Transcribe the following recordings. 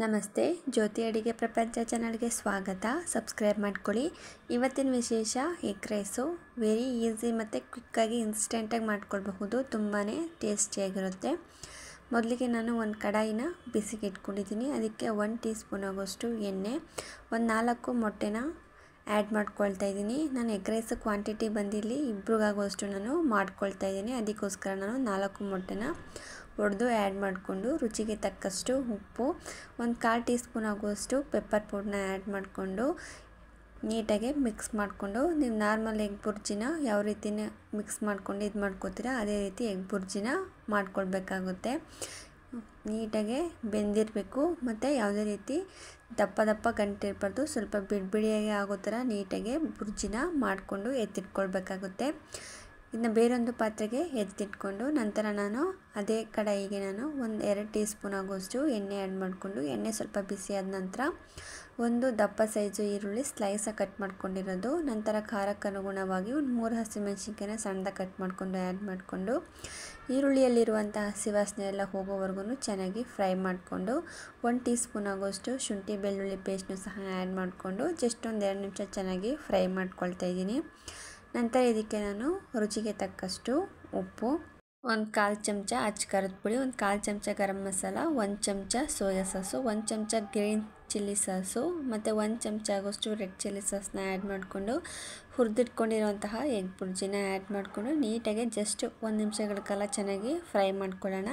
ನಮಸ್ತೆ ಜ್ಯೋತಿ ಅಡಿಗೆ ಪ್ರಪಂಚ ಚಾನಲ್ಗೆ ಸ್ವಾಗತ ಸಬ್ಸ್ಕ್ರೈಬ್ ಮಾಡ್ಕೊಳ್ಳಿ ಇವತ್ತಿನ ವಿಶೇಷ ಎಗ್ ರೈಸು ವೆರಿ ಈಸಿ ಮತ್ತು ಕ್ವಿಕ್ಕಾಗಿ ಇನ್ಸ್ಟೆಂಟಾಗಿ ಮಾಡ್ಕೊಳ್ಬಹುದು ತುಂಬಾ ಟೇಸ್ಟಿಯಾಗಿರುತ್ತೆ ಮೊದಲಿಗೆ ನಾನು ಒಂದು ಕಡಾಯಿನ ಬಿಸಿಗೆ ಇಟ್ಕೊಂಡಿದ್ದೀನಿ ಅದಕ್ಕೆ ಒನ್ ಟೀ ಸ್ಪೂನ್ ಆಗೋಷ್ಟು ಎಣ್ಣೆ ಒಂದು ನಾಲ್ಕು ಮೊಟ್ಟೆನ ಆ್ಯಡ್ ಮಾಡ್ಕೊಳ್ತಾ ಇದ್ದೀನಿ ನಾನು ಎಗ್ ರೈಸ್ ಕ್ವಾಂಟಿಟಿ ಬಂದಿಲ್ಲಿ ಇಬ್ರಿಗಾಗೋಷ್ಟು ನಾನು ಮಾಡ್ಕೊಳ್ತಾ ಇದ್ದೀನಿ ಅದಕ್ಕೋಸ್ಕರ ನಾನು ನಾಲ್ಕು ಮೊಟ್ಟೆನ ಒಡೆದು ಆ್ಯಡ್ ಮಾಡಿಕೊಂಡು ರುಚಿಗೆ ತಕ್ಕಷ್ಟು ಉಪ್ಪು ಒಂದು ಕಾಲು ಟೀ ಸ್ಪೂನ್ ಆಗುವಷ್ಟು ಪೆಪ್ಪರ್ ಪೌಡ್ನ ಆ್ಯಡ್ ಮಾಡಿಕೊಂಡು ನೀಟಾಗಿ ಮಿಕ್ಸ್ ಮಾಡಿಕೊಂಡು ನೀವು ನಾರ್ಮಲ್ ಎಗ್ ಬುರ್ಜಿನ ಯಾವ ರೀತಿನೇ ಮಿಕ್ಸ್ ಮಾಡಿಕೊಂಡು ಇದು ಮಾಡ್ಕೋತೀರಾ ಅದೇ ರೀತಿ ಎಗ್ ಬುರ್ಜಿನ ಮಾಡ್ಕೊಳ್ಬೇಕಾಗುತ್ತೆ ನೀಟಾಗೆ ಬೆಂದಿರಬೇಕು ಮತ್ತು ಯಾವುದೇ ರೀತಿ ದಪ್ಪ ದಪ್ಪ ಗಂಟಿರಬಾರ್ದು ಸ್ವಲ್ಪ ಬಿಡಿಬಿಡಿಯಾಗಿ ಆಗೋ ಥರ ನೀಟಾಗೆ ಬುರ್ಜಿನ ಮಾಡಿಕೊಂಡು ಎತ್ತಿಟ್ಕೊಳ್ಬೇಕಾಗುತ್ತೆ ಇದನ್ನ ಬೇರೊಂದು ಪಾತ್ರೆಗೆ ಎತ್ತಿಟ್ಕೊಂಡು ನಂತರ ನಾನು ಅದೇ ಕಡಾಯಿಗೆ ನಾನು ಒಂದು ಎರಡು ಟೀ ಸ್ಪೂನ್ ಆಗೋಷ್ಟು ಎಣ್ಣೆ ಆ್ಯಡ್ ಮಾಡಿಕೊಂಡು ಎಣ್ಣೆ ಸ್ವಲ್ಪ ಬಿಸಿ ಆದ ನಂತರ ಒಂದು ದಪ್ಪ ಸೈಜು ಈರುಳ್ಳಿ ಸ್ಲೈಸಾಗಿ ಕಟ್ ಮಾಡ್ಕೊಂಡಿರೋದು ನಂತರ ಖಾರಕ್ಕೆ ಅನುಗುಣವಾಗಿ ಒಂದು ಮೂರು ಹಸಿಮೆಣ್ಸಿನ್ಕಾಯಿನ ಸಣ್ಣದಾಗಿ ಕಟ್ ಮಾಡಿಕೊಂಡು ಆ್ಯಡ್ ಮಾಡಿಕೊಂಡು ಈರುಳ್ಳಿಯಲ್ಲಿರುವಂಥ ಹಸಿ ವಾಸನೆ ಎಲ್ಲ ಹೋಗೋವರೆಗೂ ಚೆನ್ನಾಗಿ ಫ್ರೈ ಮಾಡಿಕೊಂಡು ಒಂದು ಟೀ ಸ್ಪೂನ್ ಆಗೋಷ್ಟು ಶುಂಠಿ ಬೆಳ್ಳುಳ್ಳಿ ಪೇಸ್ಟ್ನು ಸಹ ಆ್ಯಡ್ ಮಾಡಿಕೊಂಡು ಜಸ್ಟ್ ಒಂದು ಎರಡು ನಿಮಿಷ ಚೆನ್ನಾಗಿ ಫ್ರೈ ಮಾಡ್ಕೊಳ್ತಾ ಇದ್ದೀನಿ ನಂತರ ಇದಕ್ಕೆ ನಾನು ರುಚಿಗೆ ತಕ್ಕಷ್ಟು ಉಪ್ಪು ಒಂದು ಕಾಲು ಚಮಚ ಅಚ್ಚ ಖಾರದ ಪುಡಿ ಒಂದು ಕಾಲು ಚಮಚ ಗರಂ ಮಸಾಲ ಒಂದು ಚಮಚ ಸೋಯಾ ಸಾಸು ಒಂದು ಚಮಚ ಗ್ರೀನ್ ಚಿಲ್ಲಿ ಸಾಸು ಮತ್ತು ಒಂದು ಚಮಚ ಆಗೋಷ್ಟು ರೆಡ್ ಚಿಲ್ಲಿ ಸಾಸನ್ನ ಆ್ಯಡ್ ಮಾಡಿಕೊಂಡು ಹುರಿದಿಟ್ಕೊಂಡಿರುವಂತಹ ಎಗ್ ಬುರ್ಜಿನ ಆ್ಯಡ್ ಮಾಡಿಕೊಂಡು ನೀಟಾಗಿ ಜಸ್ಟ್ ಒಂದು ನಿಮಿಷಗಳ ಕಾಲ ಚೆನ್ನಾಗಿ ಫ್ರೈ ಮಾಡ್ಕೊಳ್ಳೋಣ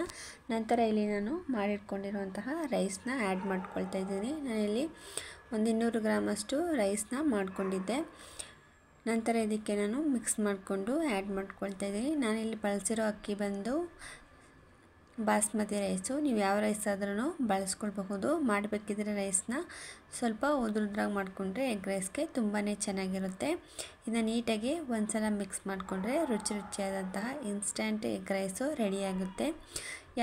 ನಂತರ ಇಲ್ಲಿ ನಾನು ಮಾಡಿಟ್ಕೊಂಡಿರುವಂತಹ ರೈಸ್ನ ಆ್ಯಡ್ ಮಾಡ್ಕೊಳ್ತಾ ಇದ್ದೀನಿ ನಾನಿಲ್ಲಿ ಒಂದು ಇನ್ನೂರು ಗ್ರಾಮಷ್ಟು ರೈಸ್ನ ಮಾಡಿಕೊಂಡಿದ್ದೆ ನಂತರ ಇದಕ್ಕೆ ನಾನು ಮಿಕ್ಸ್ ಮಾಡಿಕೊಂಡು ಆ್ಯಡ್ ಮಾಡ್ಕೊಳ್ತಾ ಇದ್ದೀನಿ ನಾನಿಲ್ಲಿ ಬಳಸಿರೋ ಅಕ್ಕಿ ಬಂದು ಬಾಸ್ಮತಿ ರೈಸು ನೀವು ಯಾವ ರೈಸ್ ಆದ್ರೂ ಬಳಸ್ಕೊಳ್ಬಹುದು ಮಾಡಬೇಕಿದ್ರೆ ರೈಸ್ನ ಸ್ವಲ್ಪ ಉದುರುದ್ರಾಗಿ ಮಾಡಿಕೊಂಡ್ರೆ ಎಗ್ ರೈಸ್ಗೆ ತುಂಬಾ ಚೆನ್ನಾಗಿರುತ್ತೆ ಇದನ್ನು ನೀಟಾಗಿ ಒಂದ್ಸಲ ಮಿಕ್ಸ್ ಮಾಡಿಕೊಂಡ್ರೆ ರುಚಿ ರುಚಿಯಾದಂತಹ ಇನ್ಸ್ಟೆಂಟ್ ಎಗ್ ರೈಸು ರೆಡಿಯಾಗುತ್ತೆ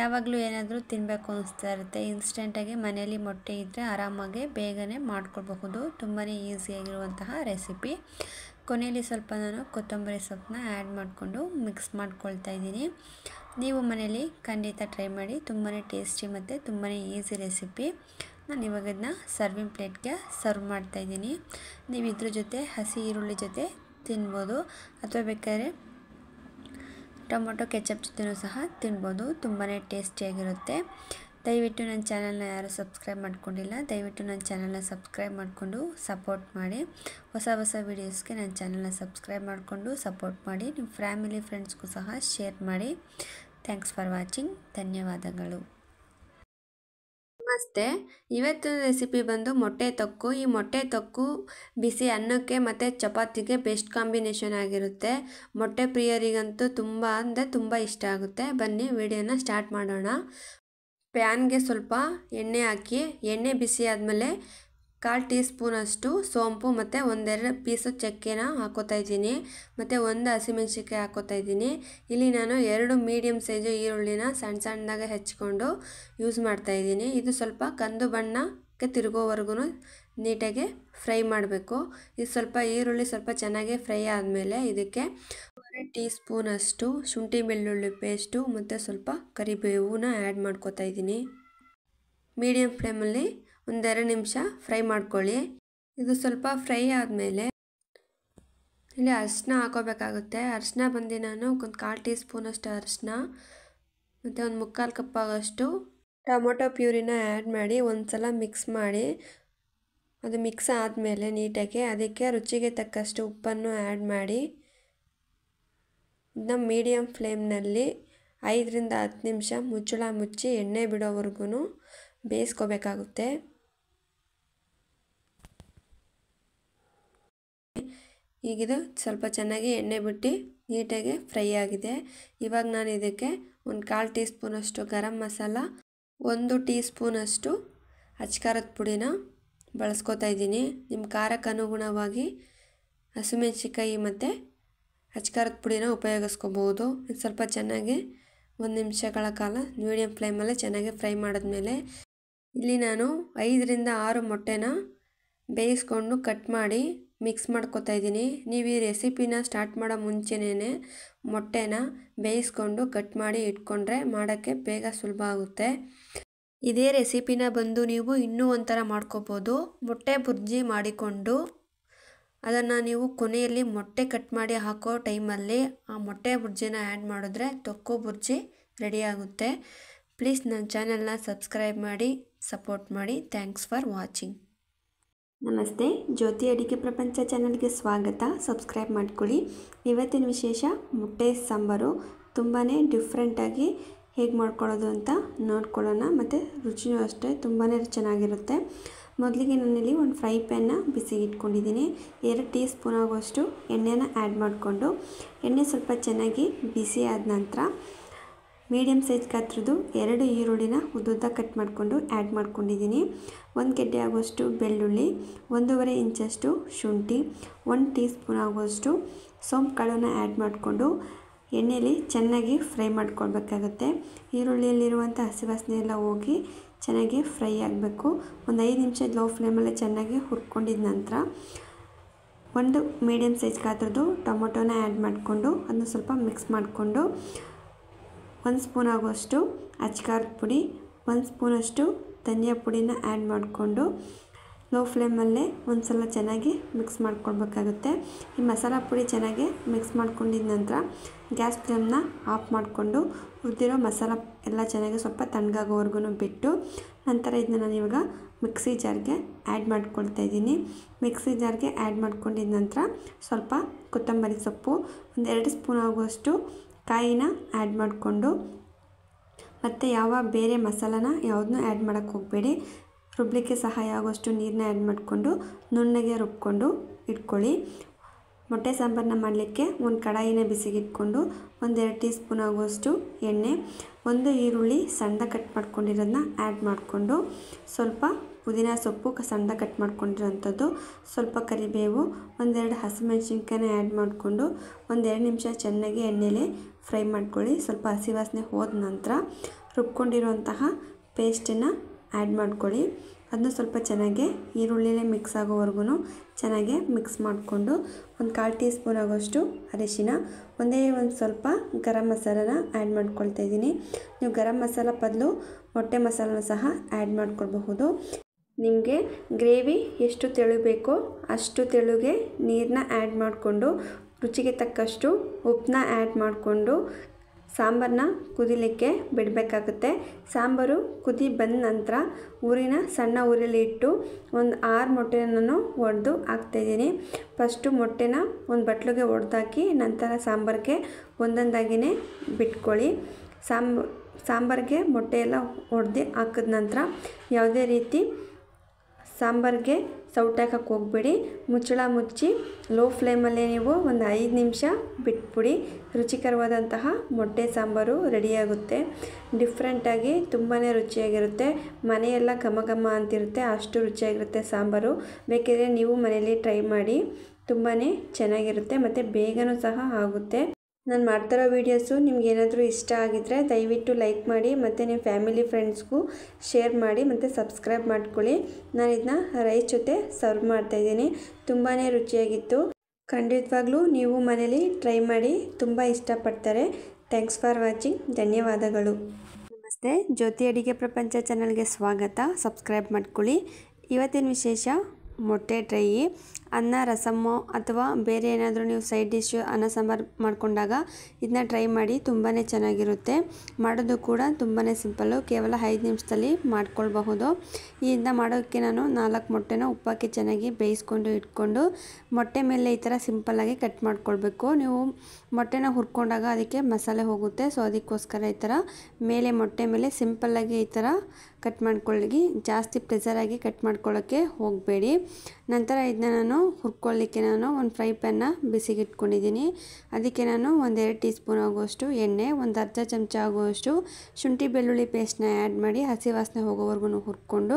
ಯಾವಾಗಲೂ ಏನಾದರೂ ತಿನ್ನಬೇಕು ಅನಿಸ್ತಾ ಇರುತ್ತೆ ಇನ್ಸ್ಟೆಂಟಾಗಿ ಮನೆಯಲ್ಲಿ ಮೊಟ್ಟೆ ಇದ್ದರೆ ಆರಾಮಾಗಿ ಬೇಗನೆ ಮಾಡ್ಕೊಳ್ಬಹುದು ತುಂಬಾ ಈಸಿಯಾಗಿರುವಂತಹ ರೆಸಿಪಿ ಕೊನೆಯಲ್ಲಿ ಸ್ವಲ್ಪ ನಾನು ಕೊತ್ತಂಬರಿ ಸೊಪ್ಪನ್ನ ಆ್ಯಡ್ ಮಾಡಿಕೊಂಡು ಮಿಕ್ಸ್ ಮಾಡ್ಕೊಳ್ತಾ ಇದ್ದೀನಿ ನೀವು ಮನೇಲಿ ಖಂಡಿತ ಟ್ರೈ ಮಾಡಿ ತುಂಬಾ ಟೇಸ್ಟಿ ಮತ್ತು ತುಂಬಾ ಈಸಿ ರೆಸಿಪಿ ನಾನು ಇವಾಗ ಇದನ್ನ ಸರ್ವಿಂಗ್ ಪ್ಲೇಟ್ಗೆ ಸರ್ವ್ ಮಾಡ್ತಾಯಿದ್ದೀನಿ ನೀವು ಇದ್ರ ಜೊತೆ ಹಸಿ ಈರುಳ್ಳಿ ಜೊತೆ ತಿನ್ಬೋದು ಅಥವಾ ಬೇಕಾದ್ರೆ ಟೊಮೊಟೊ ಕೆಚಪ್ ಜೊತೆನೂ ಸಹ ತಿನ್ಬೋದು ತುಂಬಾ ಟೇಸ್ಟಿಯಾಗಿರುತ್ತೆ ದಯವಿಟ್ಟು ನನ್ನ ಚಾನಲ್ನ ಯಾರೂ ಸಬ್ಸ್ಕ್ರೈಬ್ ಮಾಡ್ಕೊಂಡಿಲ್ಲ ದಯವಿಟ್ಟು ನನ್ನ ಚಾನಲ್ನ ಸಬ್ಸ್ಕ್ರೈಬ್ ಮಾಡಿಕೊಂಡು ಸಪೋರ್ಟ್ ಮಾಡಿ ಹೊಸ ಹೊಸ ವೀಡಿಯೋಸ್ಗೆ ನನ್ನ ಚಾನಲ್ನ ಸಬ್ಸ್ಕ್ರೈಬ್ ಮಾಡಿಕೊಂಡು ಸಪೋರ್ಟ್ ಮಾಡಿ ನಿಮ್ಮ ಫ್ಯಾಮಿಲಿ ಫ್ರೆಂಡ್ಸ್ಗೂ ಸಹ ಶೇರ್ ಮಾಡಿ ಥ್ಯಾಂಕ್ಸ್ ಫಾರ್ ವಾಚಿಂಗ್ ಧನ್ಯವಾದಗಳು ನಮಸ್ತೆ ಇವತ್ತಿನ ರೆಸಿಪಿ ಬಂದು ಮೊಟ್ಟೆ ತೊಕ್ಕು ಈ ಮೊಟ್ಟೆ ತೊಕ್ಕು ಬಿಸಿ ಅನ್ನಕ್ಕೆ ಮತ್ತು ಚಪಾತಿಗೆ ಬೆಸ್ಟ್ ಕಾಂಬಿನೇಷನ್ ಆಗಿರುತ್ತೆ ಮೊಟ್ಟೆ ಪ್ರಿಯರಿಗಂತೂ ತುಂಬ ಅಂದರೆ ತುಂಬ ಇಷ್ಟ ಆಗುತ್ತೆ ಬನ್ನಿ ವಿಡಿಯೋನ ಸ್ಟಾರ್ಟ್ ಮಾಡೋಣ ಪ್ಯಾನ್ಗೆ ಸ್ವಲ್ಪ ಎಣ್ಣೆ ಹಾಕಿ ಎಣ್ಣೆ ಬಿಸಿ ಆದಮೇಲೆ ಕಾಲು ಟೀ ಸ್ಪೂನಷ್ಟು ಸೋಂಪು ಮತ್ತು ಒಂದೆರಡು ಪೀಸು ಚಕ್ಕೆನ ಹಾಕೋತಾ ಇದ್ದೀನಿ ಮತ್ತು ಒಂದು ಹಸಿಮೆಣ್ಸಿಕಾಯಿ ಹಾಕೋತಾ ಇದ್ದೀನಿ ಇಲ್ಲಿ ನಾನು ಎರಡು ಮೀಡಿಯಮ್ ಸೈಜು ಈರುಳ್ಳಿನ ಸಣ್ಣ ಸಣ್ಣದಾಗ ಹೆಚ್ಚಿಕೊಂಡು ಯೂಸ್ ಮಾಡ್ತಾ ಇದ್ದೀನಿ ಇದು ಸ್ವಲ್ಪ ಕಂದು ಬಣ್ಣಕ್ಕೆ ತಿರುಗೋವರೆಗೂ ನೀಟಾಗಿ ಫ್ರೈ ಮಾಡಬೇಕು ಇದು ಸ್ವಲ್ಪ ಈರುಳ್ಳಿ ಸ್ವಲ್ಪ ಚೆನ್ನಾಗಿ ಫ್ರೈ ಆದಮೇಲೆ ಇದಕ್ಕೆ ಟೀ ಸ್ಪೂನಷ್ಟು ಶುಂಠಿ ಬೆಳ್ಳುಳ್ಳಿ ಪೇಸ್ಟು ಮತ್ತು ಸ್ವಲ್ಪ ಕರಿಬೇವನ್ನ ಆ್ಯಡ್ ಮಾಡ್ಕೋತಾ ಇದ್ದೀನಿ ಮೀಡಿಯಮ್ ಫ್ಲೇಮಲ್ಲಿ ಒಂದೆರಡು ನಿಮಿಷ ಫ್ರೈ ಮಾಡ್ಕೊಳ್ಳಿ ಇದು ಸ್ವಲ್ಪ ಫ್ರೈ ಆದಮೇಲೆ ಇಲ್ಲಿ ಅರಿಶಿನ ಹಾಕೋಬೇಕಾಗುತ್ತೆ ಅರಿಶಿನ ಬಂದು ನಾನು ಒಂದು ಕಾಲು ಟೀ ಸ್ಪೂನಷ್ಟು ಅರಿಶಿನ ಮತ್ತು ಒಂದು ಮುಕ್ಕಾಲು ಕಪ್ಪಾಗಷ್ಟು ಟೊಮೊಟೊ ಪ್ಯೂರಿನ ಆ್ಯಡ್ ಮಾಡಿ ಒಂದು ಸಲ ಮಿಕ್ಸ್ ಮಾಡಿ ಅದು ಮಿಕ್ಸ್ ಆದಮೇಲೆ ನೀಟಾಗಿ ಅದಕ್ಕೆ ರುಚಿಗೆ ತಕ್ಕಷ್ಟು ಉಪ್ಪನ್ನು ಆ್ಯಡ್ ಮಾಡಿ ಇದನ್ನ ಮೀಡಿಯಮ್ ಫ್ಲೇಮ್ನಲ್ಲಿ ಐದರಿಂದ ಹತ್ತು ನಿಮಿಷ ಮುಚ್ಚಳ ಮುಚ್ಚಿ ಎಣ್ಣೆ ಬಿಡೋವರೆಗೂ ಬೇಯಿಸ್ಕೋಬೇಕಾಗುತ್ತೆ ಈಗಿದು ಸ್ವಲ್ಪ ಚೆನ್ನಾಗಿ ಎಣ್ಣೆ ಬಿಟ್ಟು ನೀಟಾಗಿ ಫ್ರೈ ಆಗಿದೆ ಇವಾಗ ನಾನು ಇದಕ್ಕೆ ಒಂದು ಕಾಲು ಟೀ ಸ್ಪೂನಷ್ಟು ಗರಂ ಮಸಾಲ ಒಂದು ಟೀ ಸ್ಪೂನಷ್ಟು ಅಚ್ಕಾರದ ಪುಡಿನ ಬಳಸ್ಕೋತಾ ಇದ್ದೀನಿ ನಿಮ್ಮ ಖಾರಕ್ಕನುಗುಣವಾಗಿ ಅನುಗುಣವಾಗಿ ಮತ್ತು ಅಚ್ಕಾರದ ಪುಡಿನ ಉಪಯೋಗಿಸ್ಕೋಬೋದು ಸ್ವಲ್ಪ ಚೆನ್ನಾಗಿ ಒಂದು ನಿಮಿಷಗಳ ಕಾಲ ಮೀಡಿಯಂ ಫ್ಲೇಮಲ್ಲೇ ಚೆನ್ನಾಗಿ ಫ್ರೈ ಮಾಡಿದ್ಮೇಲೆ ಇಲ್ಲಿ ನಾನು ಐದರಿಂದ ಆರು ಮೊಟ್ಟೆನ ಬೇಯಿಸ್ಕೊಂಡು ಕಟ್ ಮಾಡಿ ಮಿಕ್ಸ್ ಮಾಡ್ಕೊತಾ ಇದ್ದೀನಿ ನೀವು ಈ ರೆಸಿಪಿನ ಸ್ಟಾರ್ಟ್ ಮಾಡೋ ಮುಂಚೆನೇ ಮೊಟ್ಟೆನ ಬೇಯಿಸ್ಕೊಂಡು ಕಟ್ ಮಾಡಿ ಇಟ್ಕೊಂಡ್ರೆ ಮಾಡೋಕ್ಕೆ ಬೇಗ ಸುಲಭ ಆಗುತ್ತೆ ಇದೇ ರೆಸಿಪಿನ ಬಂದು ನೀವು ಇನ್ನೂ ಒಂಥರ ಮಾಡ್ಕೋಬೋದು ಮೊಟ್ಟೆ ಬುರ್ಜಿ ಮಾಡಿಕೊಂಡು ಅದನ್ನು ನೀವು ಕೊನೆಯಲ್ಲಿ ಮೊಟ್ಟೆ ಕಟ್ ಮಾಡಿ ಹಾಕೋ ಟೈಮಲ್ಲಿ ಆ ಮೊಟ್ಟೆ ಬುರ್ಜಿನ ಆ್ಯಡ್ ಮಾಡಿದ್ರೆ ತೊಕ್ಕೋ ಬುರ್ಜಿ ರೆಡಿಯಾಗುತ್ತೆ ಪ್ಲೀಸ್ ನನ್ನ ಚಾನೆಲ್ನ ಸಬ್ಸ್ಕ್ರೈಬ್ ಮಾಡಿ ಸಪೋರ್ಟ್ ಮಾಡಿ ಥ್ಯಾಂಕ್ಸ್ ಫಾರ್ ವಾಚಿಂಗ್ ನಮಸ್ತೆ ಜ್ಯೋತಿ ಅಡಿಗೆ ಪ್ರಪಂಚ ಚಾನಲ್ಗೆ ಸ್ವಾಗತ ಸಬ್ಸ್ಕ್ರೈಬ್ ಮಾಡ್ಕೊಳ್ಳಿ ಇವತ್ತಿನ ವಿಶೇಷ ಮೊಟ್ಟೆ ಸಾಂಬಾರು ತುಂಬಾ ಡಿಫ್ರೆಂಟಾಗಿ ಹೇಗೆ ಮಾಡ್ಕೊಳ್ಳೋದು ಅಂತ ನೋಡ್ಕೊಳ್ಳೋಣ ಮತ್ತು ರುಚಿಯೂ ಅಷ್ಟೇ ತುಂಬಾ ಚೆನ್ನಾಗಿರುತ್ತೆ ಮೊದಲಿಗೆ ನಾನಿಲ್ಲಿ ಒಂದು ಫ್ರೈ ಪ್ಯಾನ್ನ ಬಿಸಿ ಇಟ್ಕೊಂಡಿದ್ದೀನಿ ಎರಡು ಟೀ ಸ್ಪೂನ್ ಆಗುವಷ್ಟು ಎಣ್ಣೆನ ಆ್ಯಡ್ ಮಾಡಿಕೊಂಡು ಎಣ್ಣೆ ಸ್ವಲ್ಪ ಚೆನ್ನಾಗಿ ಬಿಸಿ ಆದ ನಂತರ ಮೀಡಿಯಮ್ ಸೈಜ್ ಗಾತ್ರದ್ದು ಎರಡು ಈರುಳ್ಳಿನ ಉದ್ದುದ್ದ ಕಟ್ ಮಾಡಿಕೊಂಡು ಆ್ಯಡ್ ಮಾಡ್ಕೊಂಡಿದ್ದೀನಿ ಒಂದು ಗೆಡ್ಡೆ ಆಗುವಷ್ಟು ಬೆಳ್ಳುಳ್ಳಿ ಒಂದೂವರೆ ಇಂಚಷ್ಟು ಶುಂಠಿ ಒಂದು ಟೀ ಸ್ಪೂನ್ ಆಗುವಷ್ಟು ಸೋಂಪು ಕಾಳನ್ನು ಆ್ಯಡ್ ಮಾಡಿಕೊಂಡು ಎಣ್ಣೆಯಲ್ಲಿ ಚೆನ್ನಾಗಿ ಫ್ರೈ ಮಾಡ್ಕೊಳ್ಬೇಕಾಗುತ್ತೆ ಈರುಳ್ಳಿಯಲ್ಲಿರುವಂಥ ಹಸಿವಾಸನೆ ಎಲ್ಲ ಹೋಗಿ ಚೆನ್ನಾಗಿ ಫ್ರೈ ಆಗಬೇಕು ಒಂದು ಐದು ನಿಮಿಷ ಲೋ ಫ್ಲೇಮಲ್ಲೇ ಚೆನ್ನಾಗಿ ಹುರ್ಕೊಂಡಿದ ನಂತರ ಒಂದು ಮೀಡಿಯಮ್ ಸೈಜ್ ಗಾತ್ರದ್ದು ಟೊಮೊಟೊನ ಆ್ಯಡ್ ಮಾಡಿಕೊಂಡು ಅದನ್ನು ಸ್ವಲ್ಪ ಮಿಕ್ಸ್ ಮಾಡಿಕೊಂಡು ಒಂದು ಸ್ಪೂನ್ ಆಗುವಷ್ಟು ಅಚ್ಕಾರದ ಪುಡಿ ಒಂದು ಸ್ಪೂನಷ್ಟು ಧನಿಯಾ ಪುಡಿನ ಆ್ಯಡ್ ಮಾಡಿಕೊಂಡು ಲೋ ಫ್ಲೇಮಲ್ಲೇ ಒಂದು ಸಲ ಚೆನ್ನಾಗಿ ಮಿಕ್ಸ್ ಮಾಡ್ಕೊಳ್ಬೇಕಾಗುತ್ತೆ ಈ ಮಸಾಲ ಪುಡಿ ಚೆನ್ನಾಗಿ ಮಿಕ್ಸ್ ಮಾಡ್ಕೊಂಡಿದ ನಂತರ ಗ್ಯಾಸ್ ಫ್ಲೇಮ್ನ ಆಫ್ ಮಾಡಿಕೊಂಡು ಹುರಿದಿರೋ ಮಸಾಲ ಎಲ್ಲ ಚೆನ್ನಾಗಿ ಸ್ವಲ್ಪ ತಣ್ಣಗಾಗೋವರೆಗೂ ಬಿಟ್ಟು ನಂತರ ಇದನ್ನ ನಾನು ಇವಾಗ ಮಿಕ್ಸಿ ಜಾರ್ಗೆ ಆ್ಯಡ್ ಮಾಡ್ಕೊಳ್ತಾ ಇದ್ದೀನಿ ಮಿಕ್ಸಿ ಜಾರ್ಗೆ ಆ್ಯಡ್ ಮಾಡ್ಕೊಂಡಿದ ನಂತರ ಸ್ವಲ್ಪ ಕೊತ್ತಂಬರಿ ಸೊಪ್ಪು ಒಂದೆರಡು ಸ್ಪೂನ್ ಆಗುವಷ್ಟು ಕಾಯಿನ ಆ್ಯಡ್ ಮಾಡಿಕೊಂಡು ಮತ್ತು ಯಾವ ಬೇರೆ ಮಸಾಲಾನ ಯಾವುದನ್ನೂ ಆ್ಯಡ್ ಮಾಡೋಕ್ಕೆ ಹೋಗಬೇಡಿ ರುಬ್ಬಲಿಕ್ಕೆ ಸಹಾಯ ಆಗೋಷ್ಟು ನೀರನ್ನ ಆ್ಯಡ್ ಮಾಡಿಕೊಂಡು ನುಣ್ಣಗೆ ರುಬ್ಕೊಂಡು ಇಟ್ಕೊಳ್ಳಿ ಮೊಟ್ಟೆ ಸಾಂಬಾರನ್ನ ಮಾಡಲಿಕ್ಕೆ ಒಂದು ಕಡಾಯಿನ ಬಿಸಿಗಿಟ್ಕೊಂಡು ಒಂದೆರಡು ಟೀ ಸ್ಪೂನ್ ಆಗುವಷ್ಟು ಎಣ್ಣೆ ಒಂದು ಈರುಳ್ಳಿ ಸಣ್ಣ ಕಟ್ ಮಾಡ್ಕೊಂಡಿರೋದನ್ನ ಆ್ಯಡ್ ಮಾಡಿಕೊಂಡು ಸ್ವಲ್ಪ ಪುದೀನ ಸೊಪ್ಪು ಸಣ್ಣ ಕಟ್ ಮಾಡ್ಕೊಂಡಿರೋಂಥದ್ದು ಸ್ವಲ್ಪ ಕರಿಬೇವು ಒಂದೆರಡು ಹಸಿಮೆಣ್ಸಿನ್ಕಾಯನ್ನ ಆ್ಯಡ್ ಮಾಡಿಕೊಂಡು ಒಂದೆರಡು ನಿಮಿಷ ಚೆನ್ನಾಗಿ ಎಣ್ಣೆಲೆ ಫ್ರೈ ಮಾಡ್ಕೊಳ್ಳಿ ಸ್ವಲ್ಪ ಹಸಿ ವಾಸನೆ ಹೋದ ನಂತರ ರುಬ್ಕೊಂಡಿರುವಂತಹ ಪೇಸ್ಟನ್ನು ಆ್ಯಡ್ ಮಾಡ್ಕೊಳ್ಳಿ ಅದನ್ನ ಸ್ವಲ್ಪ ಚೆನ್ನಾಗಿ ಈರುಳ್ಳಿಲೇ ಮಿಕ್ಸ್ ಆಗೋವರೆಗೂ ಚೆನ್ನಾಗಿ ಮಿಕ್ಸ್ ಮಾಡಿಕೊಂಡು ಒಂದು ಕಾಲು ಟೀ ಸ್ಪೂನ್ ಆಗೋಷ್ಟು ಅರಿಶಿನ ಒಂದೇ ಒಂದು ಸ್ವಲ್ಪ ಗರಂ ಮಸಾಲನ ಆ್ಯಡ್ ಮಾಡ್ಕೊಳ್ತಾ ಇದ್ದೀನಿ ನೀವು ಗರಂ ಮಸಾಲ ಬದಲು ಮೊಟ್ಟೆ ಮಸಾಲನ ಸಹ ಆ್ಯಡ್ ಮಾಡ್ಕೊಳ್ಬಹುದು ನಿಮಗೆ ಗ್ರೇವಿ ಎಷ್ಟು ತೆಳುಬೇಕೋ ಅಷ್ಟು ತೆಳುಗೆ ನೀರನ್ನ ಆ್ಯಡ್ ಮಾಡಿಕೊಂಡು ರುಚಿಗೆ ತಕ್ಕಷ್ಟು ಉಪ್ಪನ್ನ ಆ್ಯಡ್ ಮಾಡಿಕೊಂಡು ಸಾಂಬಾರನ್ನ ಕುದಿಲಿಕ್ಕೆ ಬಿಡಬೇಕಾಗುತ್ತೆ ಸಾಂಬಾರು ಕುದಿ ಬಂದ ನಂತರ ಊರಿನ ಸಣ್ಣ ಊರಲ್ಲಿ ಇಟ್ಟು ಒಂದು ಆರು ಮೊಟ್ಟೆನ ನಾನು ಒಡೆದು ಹಾಕ್ತಾಯಿದ್ದೀನಿ ಫಸ್ಟು ಮೊಟ್ಟೆನ ಒಂದು ಬಟ್ಲಿಗೆ ಒಡೆದಾಕಿ ನಂತರ ಸಾಂಬಾರಿಗೆ ಒಂದೊಂದಾಗಿಯೇ ಬಿಟ್ಕೊಳ್ಳಿ ಸಾಂಬ ಸಾಂಬಾರಿಗೆ ಮೊಟ್ಟೆ ಎಲ್ಲ ಒಡೆದು ಹಾಕಿದ ನಂತರ ಯಾವುದೇ ರೀತಿ ಸಾಂಬಾರಿಗೆ ಸೌಟಕ್ಕೆ ಹೋಗ್ಬೇಡಿ ಮುಚ್ಚಳ ಮುಚ್ಚಿ ಲೋ ಫ್ಲೇಮಲ್ಲೇ ನೀವು ಒಂದು ಐದು ನಿಮಿಷ ಬಿಟ್ಬಿಡಿ ರುಚಿಕರವಾದಂತಹ ಮೊಟ್ಟೆ ಸಾಂಬಾರು ರೆಡಿಯಾಗುತ್ತೆ ಡಿಫ್ರೆಂಟಾಗಿ ತುಂಬಾ ರುಚಿಯಾಗಿರುತ್ತೆ ಮನೆಯೆಲ್ಲ ಘಮ ಘಮ ಅಂತಿರುತ್ತೆ ಅಷ್ಟು ರುಚಿಯಾಗಿರುತ್ತೆ ಸಾಂಬಾರು ಬೇಕಿದ್ರೆ ನೀವು ಮನೇಲಿ ಟ್ರೈ ಮಾಡಿ ತುಂಬಾ ಚೆನ್ನಾಗಿರುತ್ತೆ ಮತ್ತು ಬೇಗನೂ ಸಹ ಆಗುತ್ತೆ ನಾನು ಮಾಡ್ತಾರೋ ವೀಡಿಯೋಸು ನಿಮ್ಗೇನಾದರೂ ಇಷ್ಟ ಆಗಿದ್ದರೆ ದಯವಿಟ್ಟು ಲೈಕ್ ಮಾಡಿ ಮತ್ತು ನಿಮ್ಮ ಫ್ಯಾಮಿಲಿ ಫ್ರೆಂಡ್ಸ್ಗೂ ಶೇರ್ ಮಾಡಿ ಮತ್ತು ಸಬ್ಸ್ಕ್ರೈಬ್ ಮಾಡ್ಕೊಳ್ಳಿ ನಾನು ಇದನ್ನ ರೈಸ್ ಜೊತೆ ಸರ್ವ್ ಮಾಡ್ತಾಯಿದ್ದೀನಿ ತುಂಬಾ ರುಚಿಯಾಗಿತ್ತು ಖಂಡಿತವಾಗ್ಲೂ ನೀವು ಮನೇಲಿ ಟ್ರೈ ಮಾಡಿ ತುಂಬ ಇಷ್ಟಪಡ್ತಾರೆ ಥ್ಯಾಂಕ್ಸ್ ಫಾರ್ ವಾಚಿಂಗ್ ಧನ್ಯವಾದಗಳು ನಮಸ್ತೆ ಜ್ಯೋತಿ ಅಡಿಗೆ ಪ್ರಪಂಚ ಚಾನಲ್ಗೆ ಸ್ವಾಗತ ಸಬ್ಸ್ಕ್ರೈಬ್ ಮಾಡ್ಕೊಳ್ಳಿ ಇವತ್ತಿನ ವಿಶೇಷ ಮೊಟ್ಟೆ ಡ್ರೈ ಅನ್ನ ರಸಮ್ಮೋ ಅಥವಾ ಬೇರೆ ಏನಾದರೂ ನೀವು ಸೈಡ್ ಡಿಶ್ ಅನ್ನ ಸಾಂಬಾರು ಮಾಡಿಕೊಂಡಾಗ ಇದನ್ನ ಟ್ರೈ ಮಾಡಿ ತುಂಬಾ ಚೆನ್ನಾಗಿರುತ್ತೆ ಮಾಡೋದು ಕೂಡ ತುಂಬಾ ಸಿಂಪಲ್ಲು ಕೇವಲ ಐದು ನಿಮಿಷದಲ್ಲಿ ಮಾಡ್ಕೊಳ್ಬಹುದು ಇದನ್ನ ಮಾಡೋಕ್ಕೆ ನಾನು ನಾಲ್ಕು ಮೊಟ್ಟೆನ ಉಪ್ಪಾಕಿ ಚೆನ್ನಾಗಿ ಬೇಯಿಸ್ಕೊಂಡು ಇಟ್ಕೊಂಡು ಮೊಟ್ಟೆ ಮೇಲೆ ಈ ಥರ ಸಿಂಪಲ್ಲಾಗಿ ಕಟ್ ಮಾಡ್ಕೊಳ್ಬೇಕು ನೀವು ಮೊಟ್ಟೆನ ಹುರ್ಕೊಂಡಾಗ ಅದಕ್ಕೆ ಮಸಾಲೆ ಹೋಗುತ್ತೆ ಸೊ ಅದಕ್ಕೋಸ್ಕರ ಈ ಥರ ಮೇಲೆ ಮೊಟ್ಟೆ ಮೇಲೆ ಸಿಂಪಲ್ಲಾಗಿ ಈ ಥರ ಕಟ್ ಮಾಡ್ಕೊಳ್ಳಿ ಜಾಸ್ತಿ ಪ್ರೆಸರಾಗಿ ಕಟ್ ಮಾಡ್ಕೊಳ್ಳೋಕ್ಕೆ ಹೋಗಬೇಡಿ ನಂತರ ಇದನ್ನ ನಾನು ಹುರ್ಕೊಳ್ಳಿಕ್ಕೆ ನಾನು ಒಂದು ಫ್ರೈ ಪ್ಯಾನ್ನ ಬಿಸಿಗಿಟ್ಕೊಂಡಿದ್ದೀನಿ ಇಟ್ಕೊಂಡಿದ್ದೀನಿ ಅದಕ್ಕೆ ನಾನು ಒಂದೆರಡು ಟೀ ಸ್ಪೂನ್ ಆಗುವಷ್ಟು ಎಣ್ಣೆ ಒಂದು ಅರ್ಧ ಚಮಚ ಆಗುವಷ್ಟು ಶುಂಠಿ ಬೆಳ್ಳುಳ್ಳಿ ಪೇಸ್ಟ್ನ ಆ್ಯಡ್ ಮಾಡಿ ಹಸಿ ವಾಸನೆ ಹೋಗೋವರೆಗೂ ಹುರ್ಕೊಂಡು